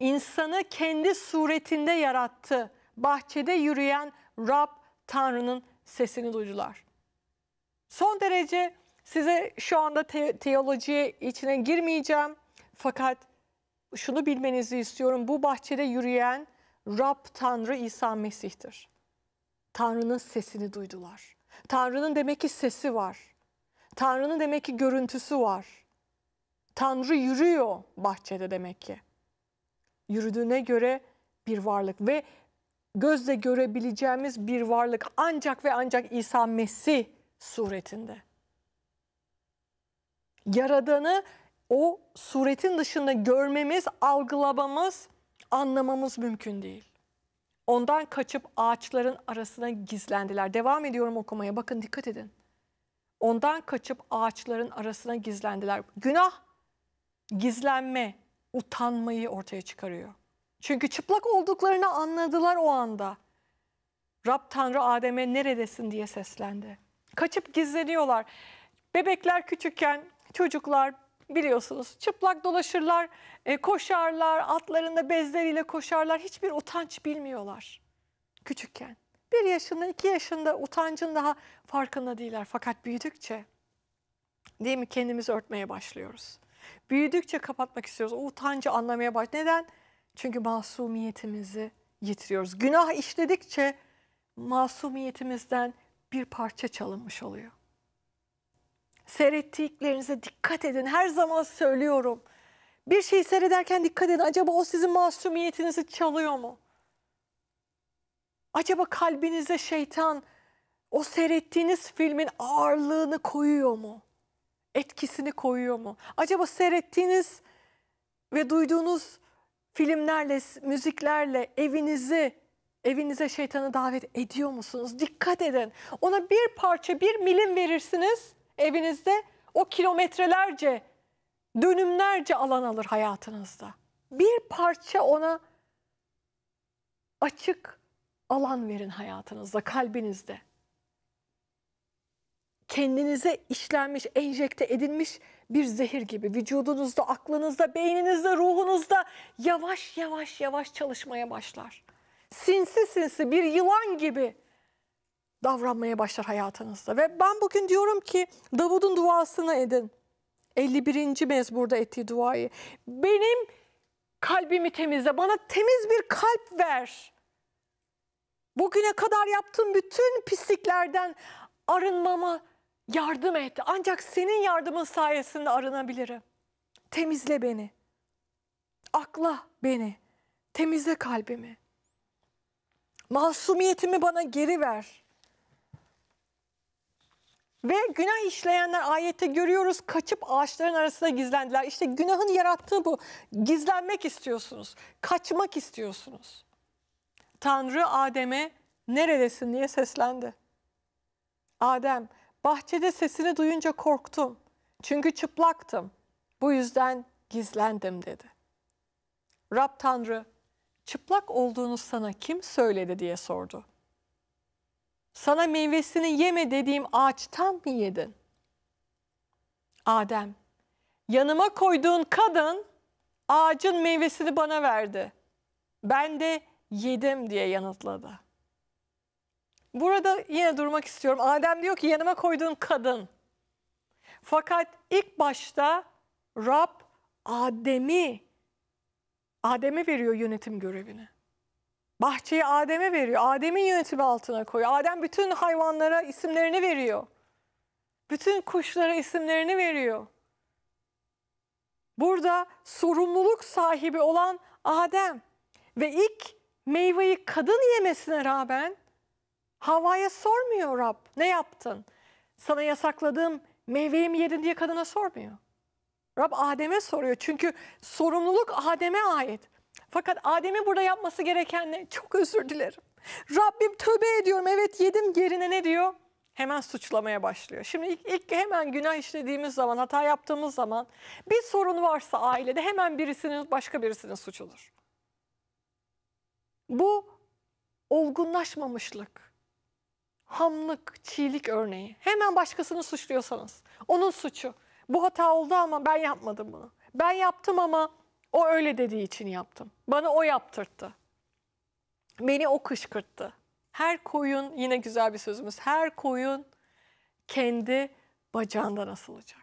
İnsanı kendi suretinde yarattı. Bahçede yürüyen Rab Tanrı'nın sesini duydular. Son derece size şu anda te teolojiye içine girmeyeceğim. Fakat şunu bilmenizi istiyorum. Bu bahçede yürüyen Rab Tanrı İsa Mesih'tir. Tanrı'nın sesini duydular. Tanrı'nın demek ki sesi var. Tanrı'nın demek ki görüntüsü var. Tanrı yürüyor bahçede demek ki. Yürüdüğüne göre bir varlık ve gözle görebileceğimiz bir varlık ancak ve ancak İsa Mesih suretinde. Yaradanı o suretin dışında görmemiz, algılamamız, anlamamız mümkün değil. Ondan kaçıp ağaçların arasına gizlendiler. Devam ediyorum okumaya. Bakın dikkat edin. Ondan kaçıp ağaçların arasına gizlendiler. Günah gizlenme, utanmayı ortaya çıkarıyor. Çünkü çıplak olduklarını anladılar o anda. Rab Tanrı Adem'e neredesin diye seslendi. Kaçıp gizleniyorlar. Bebekler küçükken çocuklar biliyorsunuz çıplak dolaşırlar, e, koşarlar, atlarında bezleriyle koşarlar. Hiçbir utanç bilmiyorlar küçükken. Bir yaşında, iki yaşında utancın daha farkında değiller. Fakat büyüdükçe değil mi kendimizi örtmeye başlıyoruz. Büyüdükçe kapatmak istiyoruz. O utancı anlamaya baş. Neden? Çünkü masumiyetimizi yitiriyoruz. Günah işledikçe masumiyetimizden bir parça çalınmış oluyor. Seyrettiklerinize dikkat edin. Her zaman söylüyorum. Bir şeyi seyrederken dikkat edin. Acaba o sizin masumiyetinizi çalıyor mu? Acaba kalbinize şeytan o seyrettiğiniz filmin ağırlığını koyuyor mu? Etkisini koyuyor mu? Acaba seyrettiğiniz ve duyduğunuz filmlerle, müziklerle evinizi, evinize şeytanı davet ediyor musunuz? Dikkat edin. Ona bir parça, bir milim verirsiniz evinizde. O kilometrelerce, dönümlerce alan alır hayatınızda. Bir parça ona açık alan verin hayatınızda, kalbinizde kendinize işlenmiş, enjekte edilmiş bir zehir gibi vücudunuzda, aklınızda, beyninizde, ruhunuzda yavaş yavaş yavaş çalışmaya başlar. Sinsi sinsi bir yılan gibi davranmaya başlar hayatınızda. Ve ben bugün diyorum ki Davud'un duasını edin. 51. Mezburda ettiği duayı. Benim kalbimi temizle, bana temiz bir kalp ver. Bugüne kadar yaptığım bütün pisliklerden arınmama yardım et. Ancak senin yardımın sayesinde arınabilirim. Temizle beni. Akla beni. Temizle kalbimi. Masumiyetimi bana geri ver. Ve günah işleyenler ayette görüyoruz kaçıp ağaçların arasında gizlendiler. İşte günahın yarattığı bu. Gizlenmek istiyorsunuz. Kaçmak istiyorsunuz. Tanrı Adem'e neredesin diye seslendi. Adem Bahçede sesini duyunca korktum. Çünkü çıplaktım. Bu yüzden gizlendim dedi. Rab Tanrı, çıplak olduğunu sana kim söyledi diye sordu. Sana meyvesini yeme dediğim ağaçtan mı yedin? Adem, yanıma koyduğun kadın ağacın meyvesini bana verdi. Ben de yedim diye yanıtladı. Burada yine durmak istiyorum. Adem diyor ki yanıma koyduğun kadın. Fakat ilk başta Rab Adem'i Adem'e veriyor yönetim görevini. Bahçeyi Adem'e veriyor. Adem'in yönetimi altına koyuyor. Adem bütün hayvanlara isimlerini veriyor. Bütün kuşlara isimlerini veriyor. Burada sorumluluk sahibi olan Adem ve ilk meyveyi kadın yemesine rağmen Havaya sormuyor Rab ne yaptın? Sana yasakladığım meyveyi mi yedin diye kadına sormuyor. Rab Adem'e soruyor çünkü sorumluluk Adem'e ait. Fakat Adem'in burada yapması gereken ne? Çok özür dilerim. Rabbim tövbe ediyorum evet yedim gerine ne diyor? Hemen suçlamaya başlıyor. Şimdi ilk, ilk hemen günah işlediğimiz zaman, hata yaptığımız zaman bir sorun varsa ailede hemen birisinin başka birisinin suçudur. Bu olgunlaşmamışlık hamlık, çiğlik örneği. Hemen başkasını suçluyorsanız onun suçu. Bu hata oldu ama ben yapmadım bunu. Ben yaptım ama o öyle dediği için yaptım. Bana o yaptırttı. Beni o kışkırttı. Her koyun yine güzel bir sözümüz. Her koyun kendi bacağından asılacak.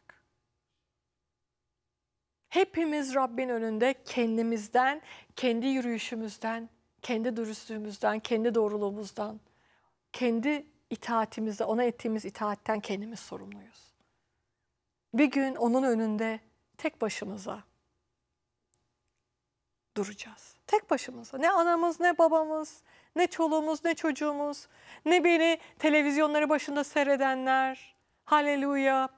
Hepimiz Rabbin önünde kendimizden, kendi yürüyüşümüzden, kendi dürüstlüğümüzden, kendi doğruluğumuzdan, kendi itaatimizde, ona ettiğimiz itaatten kendimiz sorumluyuz. Bir gün onun önünde tek başımıza duracağız. Tek başımıza. Ne anamız, ne babamız, ne çoluğumuz, ne çocuğumuz, ne beni televizyonları başında seyredenler, haleluya,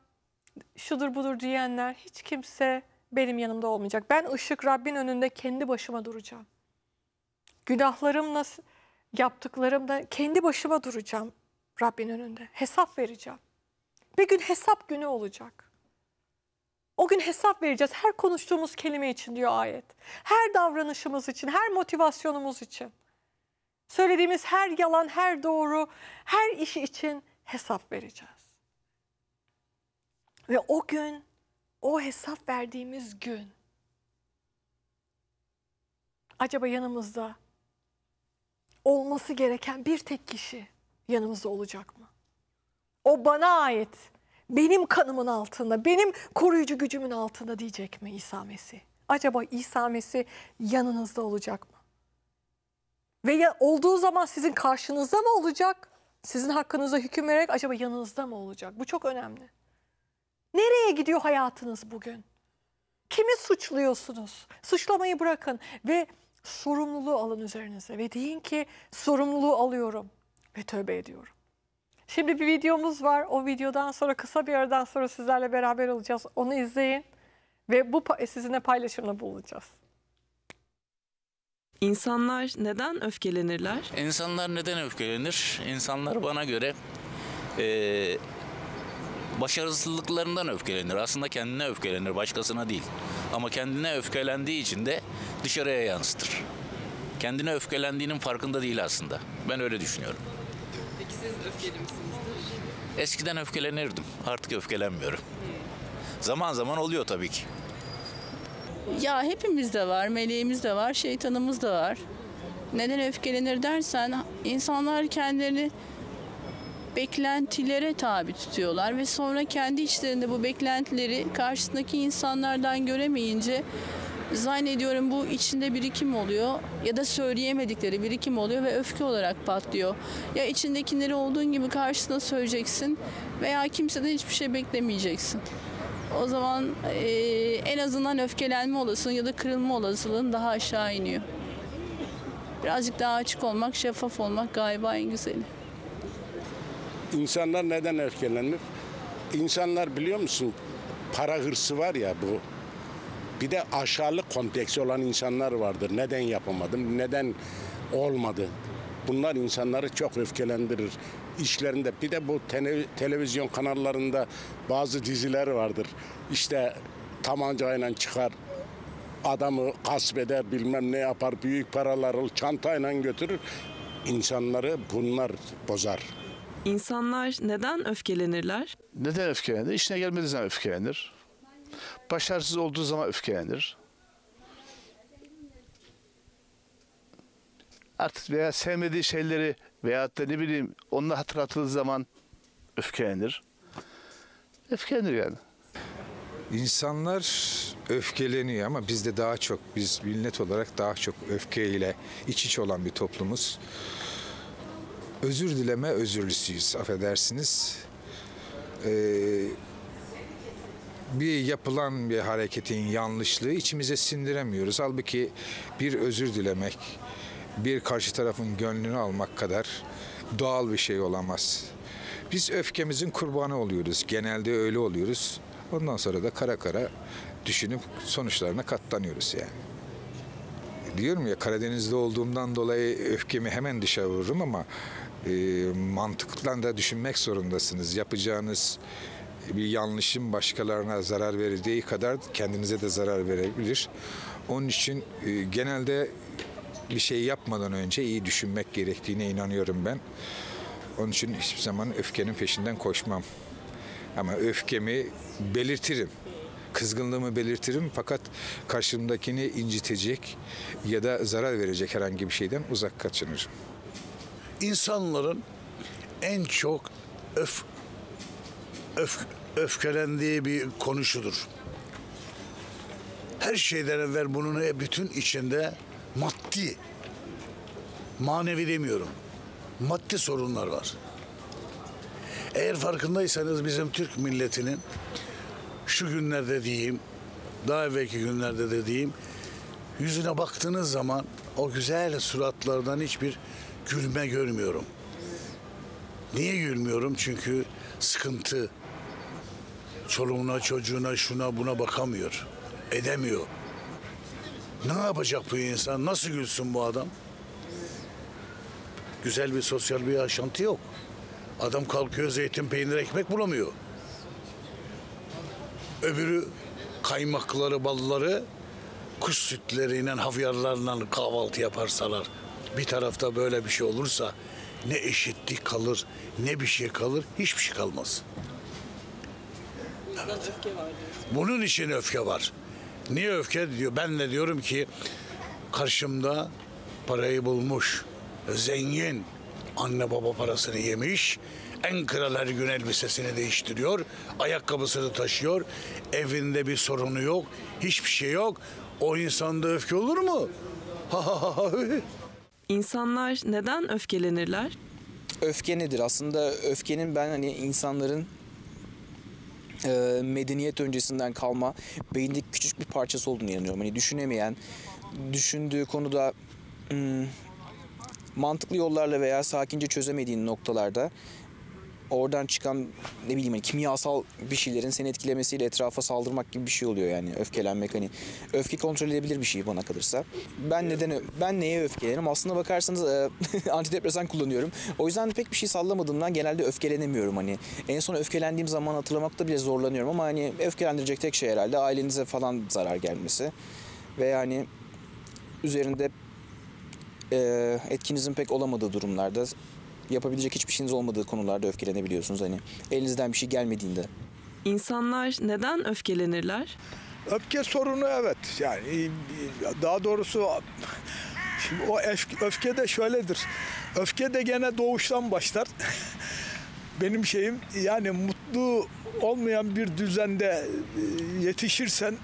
şudur budur diyenler, hiç kimse benim yanımda olmayacak. Ben ışık Rabbin önünde kendi başıma duracağım. Günahlarımla, yaptıklarımda kendi başıma duracağım. Rabbin önünde. Hesap vereceğim. Bir gün hesap günü olacak. O gün hesap vereceğiz her konuştuğumuz kelime için diyor ayet. Her davranışımız için, her motivasyonumuz için. Söylediğimiz her yalan, her doğru, her işi için hesap vereceğiz. Ve o gün, o hesap verdiğimiz gün acaba yanımızda olması gereken bir tek kişi yanımızda olacak mı? O bana ait, benim kanımın altında, benim koruyucu gücümün altında diyecek mi İsa Mesih? Acaba İsa Mesih yanınızda olacak mı? Veya olduğu zaman sizin karşınızda mı olacak? Sizin hakkınıza hüküm vererek acaba yanınızda mı olacak? Bu çok önemli. Nereye gidiyor hayatınız bugün? Kimi suçluyorsunuz? Suçlamayı bırakın ve sorumluluğu alın üzerinize ve deyin ki sorumluluğu alıyorum ve tövbe ediyorum. Şimdi bir videomuz var. O videodan sonra kısa bir aradan sonra sizlerle beraber olacağız. Onu izleyin ve bu sizinle paylaşımla bulacağız.
İnsanlar neden öfkelenirler?
İnsanlar neden öfkelenir? İnsanlar bana göre e, başarısızlıklarından öfkelenir. Aslında kendine öfkelenir, başkasına değil. Ama kendine öfkelendiği için de dışarıya yansıtır. Kendine öfkelendiğinin farkında değil aslında. Ben öyle düşünüyorum.
Siz öfkeli misinizdir?
Eskiden öfkelenirdim. Artık öfkelenmiyorum. Hmm. Zaman zaman oluyor tabii ki.
Ya hepimiz de var, meleğimiz de var, şeytanımız da
var. Neden öfkelenir dersen insanlar kendilerini beklentilere tabi tutuyorlar ve sonra kendi içlerinde bu beklentileri karşısındaki insanlardan göremeyince zannediyorum bu içinde birikim oluyor ya da söyleyemedikleri birikim oluyor ve öfke olarak patlıyor. Ya içindekileri olduğun gibi karşısına söyleyeceksin veya kimseden hiçbir şey beklemeyeceksin. O zaman e, en azından öfkelenme olasılığın ya da kırılma olasılığın daha aşağı iniyor. Birazcık daha açık olmak, şeffaf olmak galiba en güzeli.
İnsanlar neden öfkelenir? İnsanlar biliyor musun para hırsı var ya bu bir de aşağılık kompleksi olan insanlar vardır. Neden yapamadım? Neden olmadı? Bunlar insanları çok öfkelendirir. işlerinde. bir de bu televizyon kanallarında bazı diziler vardır. İşte tamancayla çıkar, adamı gasp eder bilmem ne yapar, büyük paraları çantayla götürür. İnsanları bunlar bozar.
İnsanlar neden öfkelenirler? Neden öfkelenir? İşine gelmediği zaman öfkelenir.
Başarısız olduğu zaman öfkelenir. Artık veya sevmediği şeyleri veya da ne bileyim onunla hatırlatıldığı
zaman öfkelenir. Öfkelenir yani. İnsanlar öfkeleniyor ama biz de daha çok, biz millet olarak daha çok öfkeyle iç iç olan bir toplumuz. Özür dileme özürlüsüyüz, affedersiniz. Ee, bir yapılan bir hareketin yanlışlığı içimize sindiremiyoruz. Halbuki bir özür dilemek, bir karşı tarafın gönlünü almak kadar doğal bir şey olamaz. Biz öfkemizin kurbanı oluyoruz. Genelde öyle oluyoruz. Ondan sonra da kara kara düşünüp sonuçlarına katlanıyoruz yani. Diyorum ya Karadeniz'de olduğumdan dolayı öfkemi hemen dışa vururum ama e, mantıkla da düşünmek zorundasınız. Yapacağınız e, bir yanlışın başkalarına zarar verdiği kadar kendinize de zarar verebilir. Onun için e, genelde bir şey yapmadan önce iyi düşünmek gerektiğine inanıyorum ben. Onun için hiçbir zaman öfkenin peşinden koşmam. Ama öfkemi belirtirim. Kızgınlığımı belirtirim fakat karşımdakini incitecek ya da zarar verecek herhangi bir şeyden uzak kaçınırım.
İnsanların en çok öf öf, öfkelendiği bir konuşudur. Her şeyden evvel bunun e, bütün içinde maddi, manevi demiyorum, maddi sorunlar var. Eğer farkındaysanız bizim Türk milletinin şu günlerde diyeyim, daha evvelki günlerde de diyeyim, yüzüne baktığınız zaman o güzel suratlardan hiçbir gülme görmüyorum. Niye gülmüyorum? Çünkü sıkıntı, çoluğuna çocuğuna şuna buna bakamıyor. Edemiyor. Ne yapacak bu insan? Nasıl gülsün bu adam? Güzel bir sosyal bir yaşantı yok. Adam kalkıyor zeytin, peynir, ekmek bulamıyor. Öbürü kaymakları, balları kuş sütleriyle, havyarlarla kahvaltı yaparsalar. Bir tarafta böyle bir şey olursa ne eşitlik kalır, ne bir şey kalır, hiçbir şey kalmaz.
Biraz öfke var diyorsun.
Bunun için öfke var. Niye öfke diyor? Ben de diyorum ki karşımda parayı bulmuş, zengin, anne baba parasını yemiş, en kral her gün elbisesini değiştiriyor, ayakkabısını taşıyor, evinde bir sorunu yok, hiçbir şey yok. O insanda öfke olur mu?
İnsanlar neden öfkelenirler? Öfke nedir? Aslında öfkenin ben hani insanların e, medeniyet öncesinden kalma beyindeki küçük bir parçası olduğunu inanıyorum. Hani düşünemeyen, düşündüğü konuda ım, hmm, mantıklı yollarla veya sakince çözemediğin noktalarda oradan çıkan ne bileyim hani kimyasal bir şeylerin seni etkilemesiyle etrafa saldırmak gibi bir şey oluyor yani öfkelenmek hani öfke kontrol edebilir bir şey bana kalırsa. Ben neden ben neye öfkelenirim? aslında bakarsanız e, antidepresan kullanıyorum. O yüzden pek bir şey sallamadığımdan genelde öfkelenemiyorum hani. En son öfkelendiğim zaman hatırlamakta bile zorlanıyorum ama hani öfkelendirecek tek şey herhalde ailenize falan zarar gelmesi ve yani üzerinde e, etkinizin pek olamadığı durumlarda yapabilecek hiçbir şeyiniz olmadığı konularda öfkelenebiliyorsunuz. Hani elinizden bir şey gelmediğinde.
İnsanlar neden öfkelenirler? Öfke sorunu evet. Yani daha doğrusu
şimdi o öfke, öfke de şöyledir. Öfke de gene doğuştan başlar. Benim şeyim yani mutlu olmayan bir düzende e, yetişirsen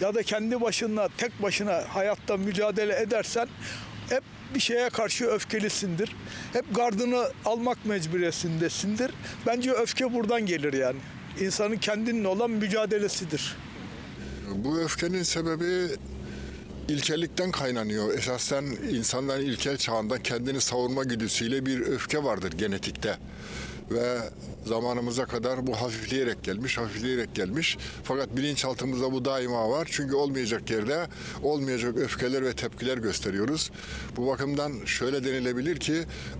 ya da kendi başına tek başına hayatta mücadele edersen hep bir şeye karşı öfkelisindir. Hep gardını almak mecburiyetindesindir. Bence öfke buradan gelir yani. İnsanın kendinin olan mücadelesidir.
Bu öfkenin sebebi ilkelikten kaynanıyor. Esasen
insanların ilkel çağında kendini savunma güdüsüyle bir öfke vardır genetikte ve zamanımıza kadar bu hafifleyerek gelmiş, hafifleyerek gelmiş. Fakat bilinçaltımızda bu daima var. Çünkü olmayacak yerde olmayacak öfkeler ve tepkiler gösteriyoruz.
Bu bakımdan şöyle denilebilir ki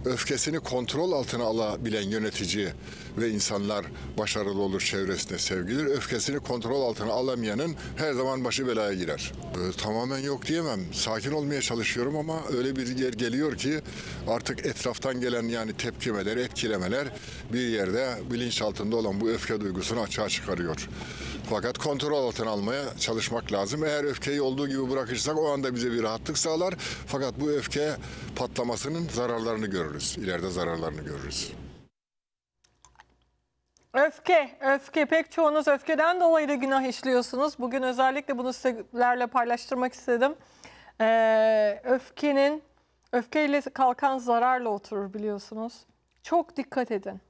öfkesini kontrol altına alabilen yönetici ve insanlar başarılı olur çevresinde sevgilidir. Öfkesini kontrol altına alamayanın
her zaman başı belaya girer. Ee, tamamen yok diyemem. Sakin olmaya çalışıyorum ama öyle bir yer geliyor ki artık etraftan gelen yani tepkimeler, etkilemeler bir yerde bilinç altında olan bu öfke duygusunu açığa çıkarıyor. Fakat kontrol altına almaya çalışmak lazım. Eğer öfkeyi olduğu gibi bırakırsak o anda bize bir rahatlık sağlar. Fakat bu öfke patlamasının zararlarını görürüz. İleride zararlarını görürüz.
Öfke, öfke. Pek çoğunuz öfkeden dolayı da günah işliyorsunuz. Bugün özellikle bunu sizlerle paylaştırmak istedim. Ee, öfkenin, öfkeyle kalkan zararla oturur biliyorsunuz. Çok dikkat edin.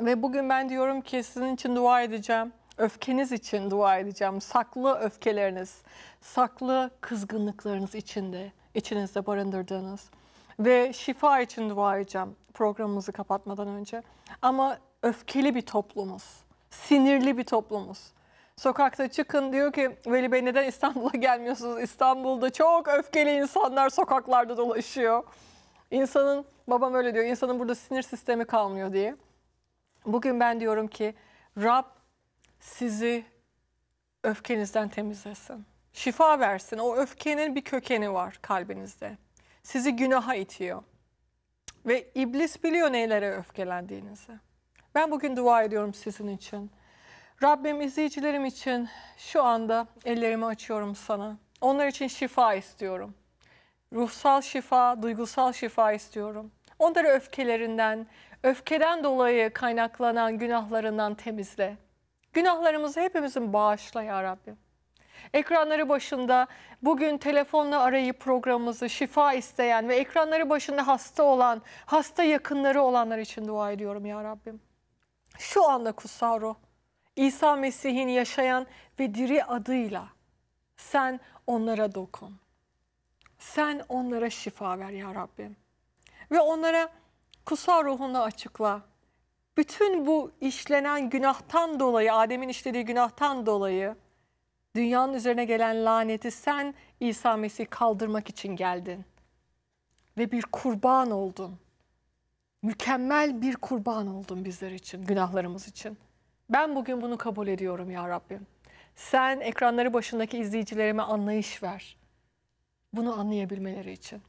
Ve bugün ben diyorum ki sizin için dua edeceğim. Öfkeniz için dua edeceğim. Saklı öfkeleriniz, saklı kızgınlıklarınız içinde, içinizde barındırdığınız. Ve şifa için dua edeceğim programımızı kapatmadan önce. Ama öfkeli bir toplumuz. Sinirli bir toplumuz. Sokakta çıkın diyor ki Veli Bey neden İstanbul'a gelmiyorsunuz? İstanbul'da çok öfkeli insanlar sokaklarda dolaşıyor. İnsanın babam öyle diyor insanın burada sinir sistemi kalmıyor diye. Bugün ben diyorum ki Rab sizi öfkenizden temizlesin. Şifa versin. O öfkenin bir kökeni var kalbinizde. Sizi günaha itiyor. Ve iblis biliyor neylere öfkelendiğinizi. Ben bugün dua ediyorum sizin için. Rabbim izleyicilerim için şu anda ellerimi açıyorum sana. Onlar için şifa istiyorum. Ruhsal şifa, duygusal şifa istiyorum. Onları öfkelerinden, öfkeden dolayı kaynaklanan günahlarından temizle. Günahlarımızı hepimizin bağışla ya Rabbim. Ekranları başında bugün telefonla arayı programımızı şifa isteyen ve ekranları başında hasta olan, hasta yakınları olanlar için dua ediyorum ya Rabbim. Şu anda kutsal ruh, İsa Mesih'in yaşayan ve diri adıyla sen onlara dokun. Sen onlara şifa ver ya Rabbim. Ve onlara kutsal ruhunu açıkla. Bütün bu işlenen günahtan dolayı, Adem'in işlediği günahtan dolayı dünyanın üzerine gelen laneti sen İsa Mesih kaldırmak için geldin ve bir kurban oldun mükemmel bir kurban oldun bizler için, günahlarımız için. Ben bugün bunu kabul ediyorum ya Rabbim. Sen ekranları başındaki izleyicilerime anlayış ver. Bunu anlayabilmeleri için.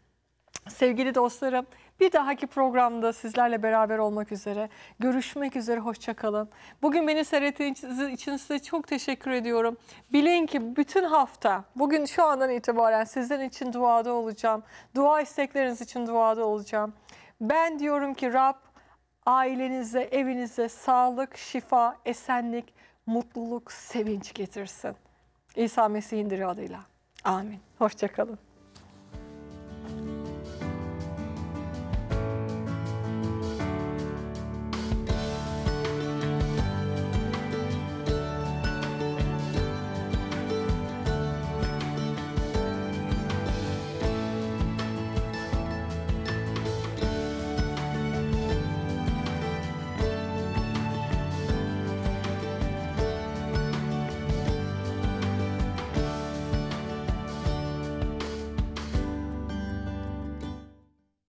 Sevgili dostlarım, bir dahaki programda sizlerle beraber olmak üzere. Görüşmek üzere, hoşçakalın. Bugün beni seyrettiğiniz için size çok teşekkür ediyorum. Bilin ki bütün hafta, bugün şu andan itibaren sizden için duada olacağım. Dua istekleriniz için duada olacağım. Ben diyorum ki Rab ailenize, evinize sağlık, şifa, esenlik, mutluluk, sevinç getirsin. İsa Mesih'indir adıyla. Amin. Hoşçakalın.